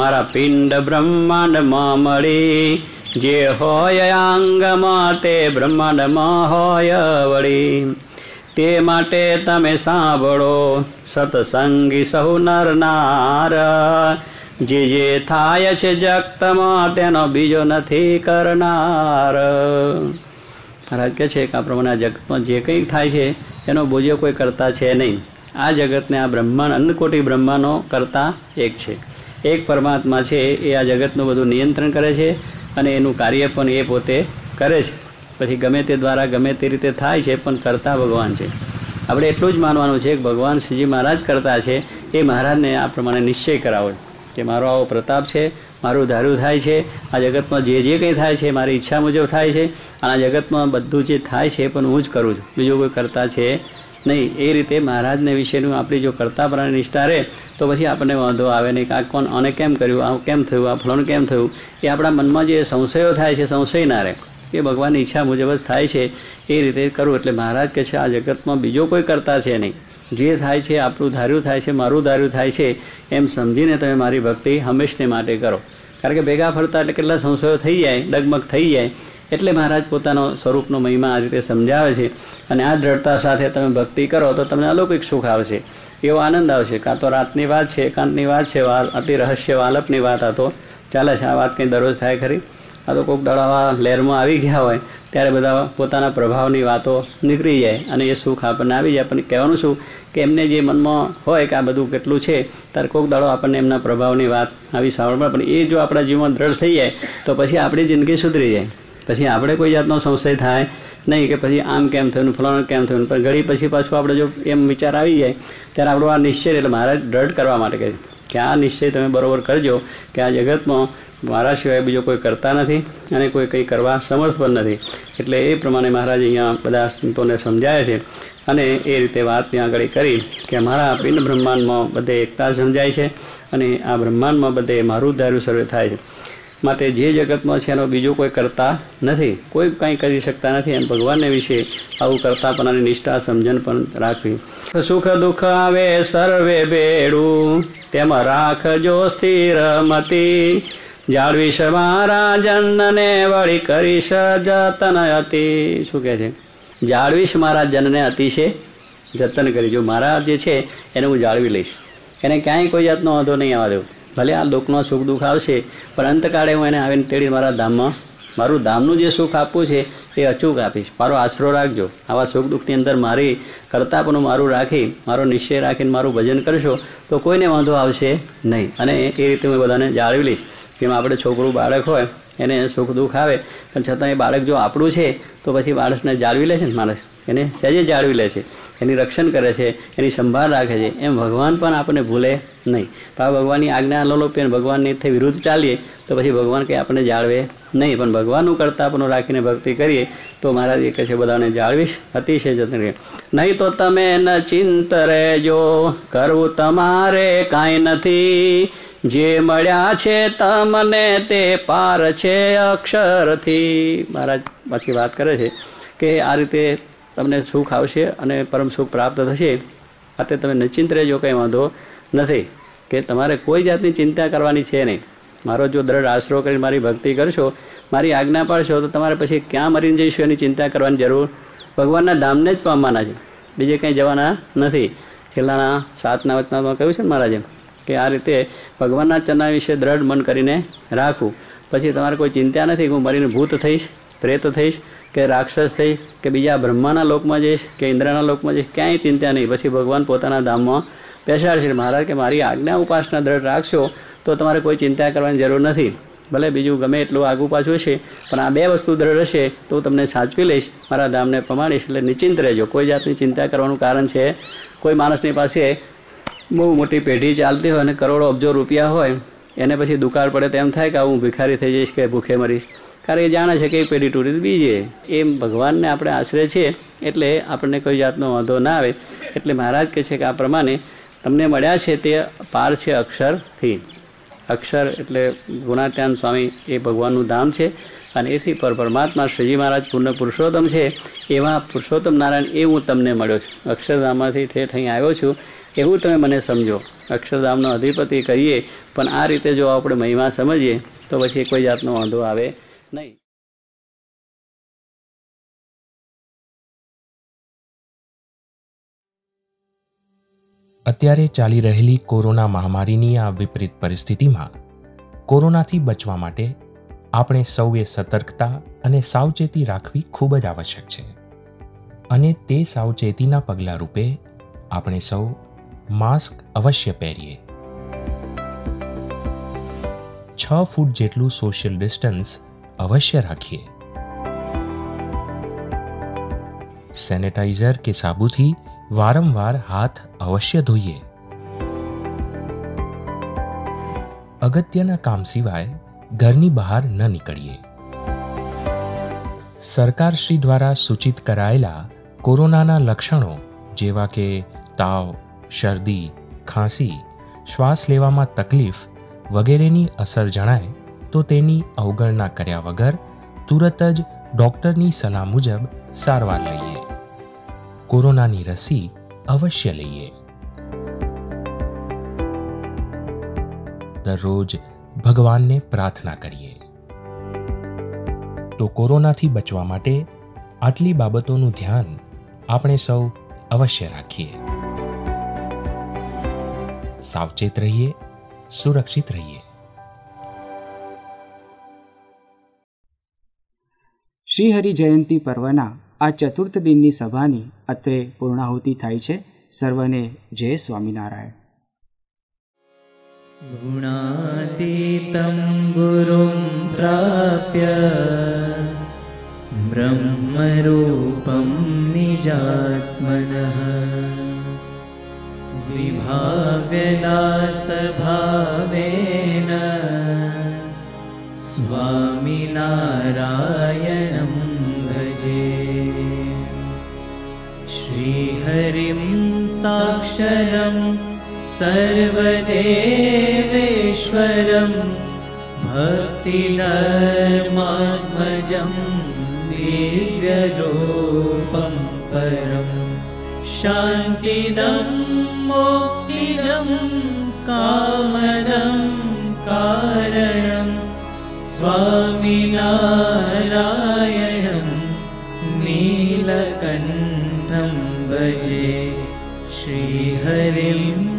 મારા પિંડ બ્રહ્માંડ માં મળી જે હોય અંગમાં તે બ્રહ્માંડમાં હોય વળી તે માટે તમે સાંભળો સત્સંગી સહુ નર નાર જે જે થાય છે જગતમાં તેનો બીજો નથી કરનાર રાજ કે છે કે આ પ્રમાણે આ જગતમાં જે કંઈ થાય છે એનો બોજો કોઈ કરતા છે નહીં આ જગતને આ બ્રહ્માંડ અન્નકોટી બ્રહ્માનો કરતા એક છે એક પરમાત્મા છે એ આ જગતનું બધું નિયંત્રણ કરે છે અને એનું કાર્ય પણ એ પોતે કરે છે પછી ગમે તે દ્વારા ગમે તે રીતે થાય છે પણ કરતા ભગવાન છે આપણે એટલું જ માનવાનું છે કે ભગવાન શ્રીજી મહારાજ કરતા છે એ મહારાજને આ પ્રમાણે નિશ્ચય કરાવો કે મારો આવો પ્રતાપ છે મારું ધારું થાય છે આ જગતમાં જે જે કંઈ થાય છે મારી ઈચ્છા મુજબ થાય છે અને આ જગતમાં બધું જે થાય છે પણ હું જ કરું છું બીજું કોઈ કરતા છે નહીં એ રીતે મહારાજને વિશેનું આપણી જો કરતા પ્રાણે નિષ્ઠા રહે તો પછી આપણને વાંધો આવે નહીં કે આ કોણ આને કેમ કર્યું આ કેમ થયું આ ફલાણું કેમ થયું એ આપણા મનમાં જે સંશયો થાય છે સંશય ના રહે કે ભગવાનની ઈચ્છા મુજબ જ થાય છે એ રીતે કરવું એટલે મહારાજ કહે છે આ જગતમાં બીજો કોઈ કરતા છે નહીં જે થાય છે આપણું ધાર્યું થાય છે મારું ધાર્યું થાય છે એમ સમજીને તમે મારી ભક્તિ હંમેશને માટે કરો કારણ કે ભેગા ફરતા એટલે કેટલા સંશયો થઈ જાય ડગમગ થઈ જાય એટલે મહારાજ પોતાનો સ્વરૂપનો મહિમા આ રીતે સમજાવે છે અને આ દ્રઢતા સાથે તમે ભક્તિ કરો તો તમને અલૌકિક સુખ આવશે એવો આનંદ આવશે કાં તો રાતની વાત છે એકાંતની વાત છે અતિ રહસ્ય વાલપની વાત હતો ચાલે છે આ વાત કંઈ દરરોજ થાય ખરી આ તો કોઈક દડાવા લહેરમાં આવી ગયા હોય ત્યારે બધા પોતાના પ્રભાવની વાતો નીકળી જાય અને એ સુખ આપણને આવી જાય પણ કહેવાનું શું કે એમને જે મનમાં હોય કે આ બધું કેટલું છે ત્યારે કોઈક દાડો આપણને એમના પ્રભાવની વાત આવી સાંભળવા પણ એ જો આપણા જીવન દ્રઢ થઈ જાય તો પછી આપણી જિંદગી સુધરી જાય પછી આપણે કોઈ જાતનો સંશય થાય નહીં કે પછી આમ કેમ થયું ફલાણું કેમ થયું પણ ઘડી પછી પાછું આપણે જો એમ વિચાર આવી જાય ત્યારે આપણો આ નિશ્ચય એટલે મારે દ્રઢ કરવા માટે કહે કે આ નિશ્ચય તમે બરોબર કરજો કે આ જગતમાં મારા સિવાય બીજો કોઈ કરતા નથી અને કોઈ કંઈ કરવા સમર્થ પણ નથી એટલે એ પ્રમાણે મહારાજ અહીંયા બધા સંતોને સમજાય છે અને એ રીતે વાત ત્યાં આગળ કરી કે મારા પિંડ બ્રહ્માંડમાં બધે એકતા સમજાય છે અને આ બ્રહ્માંડમાં બધે મારું ધાર્યું સર્વે થાય છે માટે જે જગતમાં છે એનો બીજો કોઈ કરતા નથી કોઈ કાંઈ કરી શકતા નથી એમ ભગવાનને વિશે આવું કરતા પણ અને નિષ્ઠા સમજણ પણ રાખવી સુખ દુઃખ આવે સર્વે બેડું તેમાં રાખજો સ્થિર મતી જાળવીશ મારા જનને વળી કરીશ જતન અતિ શું કહે છે જાળવીશ મારા જનને અતિશે જતન કરીશ મારા જે છે એને હું જાળવી લઈશ એને ક્યાંય કોઈ જાતનો વાંધો નહીં આવવા દેવું ભલે આ લોકનો સુખ દુઃખ આવશે પણ અંતકાળે હું એને આવીને તેડી મારા ધામમાં મારું ધામનું જે સુખ આપવું છે તે અચૂક આપીશ મારો આશરો રાખજો આવા સુખ દુઃખની અંદર મારી કરતાપણું મારું રાખી મારો નિશ્ચય રાખીને મારું ભજન કરશો તો કોઈને વાંધો આવશે નહીં અને એ રીતે હું બધાને જાળવી લઈશ જેમ આપણે છોકરું બાળક હોય એને સુખ દુઃખ આવે પણ છતાં એ બાળક જો આપણું છે તો પછી માણસને જાળવી લે છે ને માણસ એને સહેજે જાળવી લે છે એની રક્ષણ કરે છે એની સંભાળ રાખે છે એમ ભગવાન પણ આપણને ભૂલે નહીં આ ભગવાનની આજ્ઞા લોલોપેન ભગવાનની વિરુદ્ધ ચાલીએ તો પછી ભગવાન કંઈ આપણને જાળવે નહીં પણ ભગવાનનું કરતાપનું રાખીને ભક્તિ કરીએ તો મહારાજ એ કહે છે બધાને જાળવીશ અતિશય જતન નહીં તો તમે ન ચિંત રહેજો કરવું તમારે કાંઈ નથી જે મળ્યા છે તમને તે પાર છે અક્ષરથી મહારાજ પછી વાત કરે છે કે આ રીતે તમને સુખ આવશે અને પરમ સુખ પ્રાપ્ત થશે આતે તમે નિશ્ચિંત રહેજો કંઈ વાંધો નથી કે તમારે કોઈ જાતની ચિંતા કરવાની છે નહીં મારો જો દ્રઢ આશરો કરીને મારી ભક્તિ કરશો મારી આજ્ઞા પાડશો તો તમારે પછી ક્યાં મરીને જઈશું એની ચિંતા કરવાની જરૂર ભગવાનના ધામને જ પામવાના છે બીજે કંઈ જવાના નથી છેલ્લાના સાતના વચનામાં કહ્યું છે ને મહારાજે કે આ રીતે ભગવાનના ચરના વિશે દ્રઢ મન કરીને રાખવું પછી તમારે કોઈ ચિંતા નથી હું મરીને ભૂત થઈશ પ્રેત થઈશ કે રાક્ષસ થઈશ કે બીજા બ્રહ્માના લોકમાં જઈશ કે ઇન્દ્રના લોકમાં જઈશ ક્યાંય ચિંતા નહીં પછી ભગવાન પોતાના ધામમાં બેસાડશે મહારાજ કે મારી આજ્ઞા ઉપાસના દ્રઢ રાખશો તો તમારે કોઈ ચિંતા કરવાની જરૂર નથી ભલે બીજું ગમે એટલું આગુ પાછું છે પણ આ બે વસ્તુ દ્રઢ હશે તો હું તમને સાચવી લઈશ મારા ધામને પ્રમાણીશ એટલે નિશ્ચિંત રહેજો કોઈ જાતની ચિંતા કરવાનું કારણ છે કોઈ માણસની પાસે બહુ મોટી પેઢી ચાલતી હોય અને કરોડો અબજો રૂપિયા હોય એને પછી દુકાળ પડે તેમ થાય કે હું ભિખારી થઈ જઈશ કે ભૂખે મરીશ કારણ કે જાણે છે કે એ પેઢી તૂટી બીજે એ ભગવાનને આપણે આશરે છે એટલે આપણને કોઈ જાતનો વાંધો ના આવે એટલે મહારાજ કહે છે કે આ પ્રમાણે તમને મળ્યા છે તે પાર છે અક્ષરથી અક્ષર એટલે ગુણાત્યાન સ્વામી એ ભગવાનનું ધામ છે અને એથી પર પરમાત્મા શ્રીજી મહારાજ પૂર્ણ પુરુષોત્તમ છે એવા પુરુષોત્તમ નારાયણ એ હું તમને મળ્યો છું અક્ષરધામમાંથી ઠેઠ અહીં આવ્યો છું એવું તમે મને સમજો અક્ષરધામનો અધિપતિ કહીએ પણ આ રીતે જો આપણે મહિમા સમજીએ તો પછી કોઈ જાતનો વાંધો આવે નહીં અત્યારે ચાલી રહેલી કોરોના મહામારીની આ વિપરીત પરિસ્થિતિમાં કોરોનાથી બચવા માટે આપણે સૌએ સતર્કતા અને સાવચેતી રાખવી ખૂબ જ આવશ્યક છે અને તે સાવચેતીના પગલાં રૂપે આપણે સૌ માસ્ક અવશ્ય પહેરીએ છ ફૂટ જેટલું સોશિયલ ડિસ્ટન્સ અવશ્ય રાખીએ સેનેટાઈઝર કે સાબુથી વારંવાર હાથ અવશ્ય ધોઈએ અગત્યના કામ સિવાય ઘરની બહાર ન નીકળીએ સરકારશ્રી દ્વારા સૂચિત કરાયેલા કોરોનાના લક્ષણો જેવા કે તાવ શરદી ખાંસી શ્વાસ લેવામાં તકલીફ વગેરેની અસર જણાય તો તેની અવગણના કર્યા વગર તુરત જ ડૉક્ટરની સલાહ મુજબ સારવાર લઈએ કોરોનાની રસી અવશ્ય લઈએ દરરોજ ભગવાનને પ્રાર્થના કરીએ તો કોરોનાથી બચવા માટે આટલી બાબતોનું ધ્યાન આપણે સૌ અવશ્ય રાખીએ સાવચેત રહીએ સુરક્ષિત રહીએ શ્રી હરિ જયંતી પર્વના આ ચતુર્થ દિનની સભાની અત્રે પૂર્ણાહુતિ થાય છે સર્વને જય સ્વામિનારાયણ ગુણાતીતમ ગુરુમ પ્રાપ્ય બ્રહ્મરૂપમ નિજાત્મનઃ विभाव्यभावेन स्वामिनारायणं भजे श्रीहरिं साक्षरं सर्वदेवेश्वरं भक्तिधर्मात्मजं दिव्यरूपं परम् शान्तिदं मोक्तिदं कामदं कारणं स्वामिनारायणं नीलकण्ठं भजे श्रीहरिम्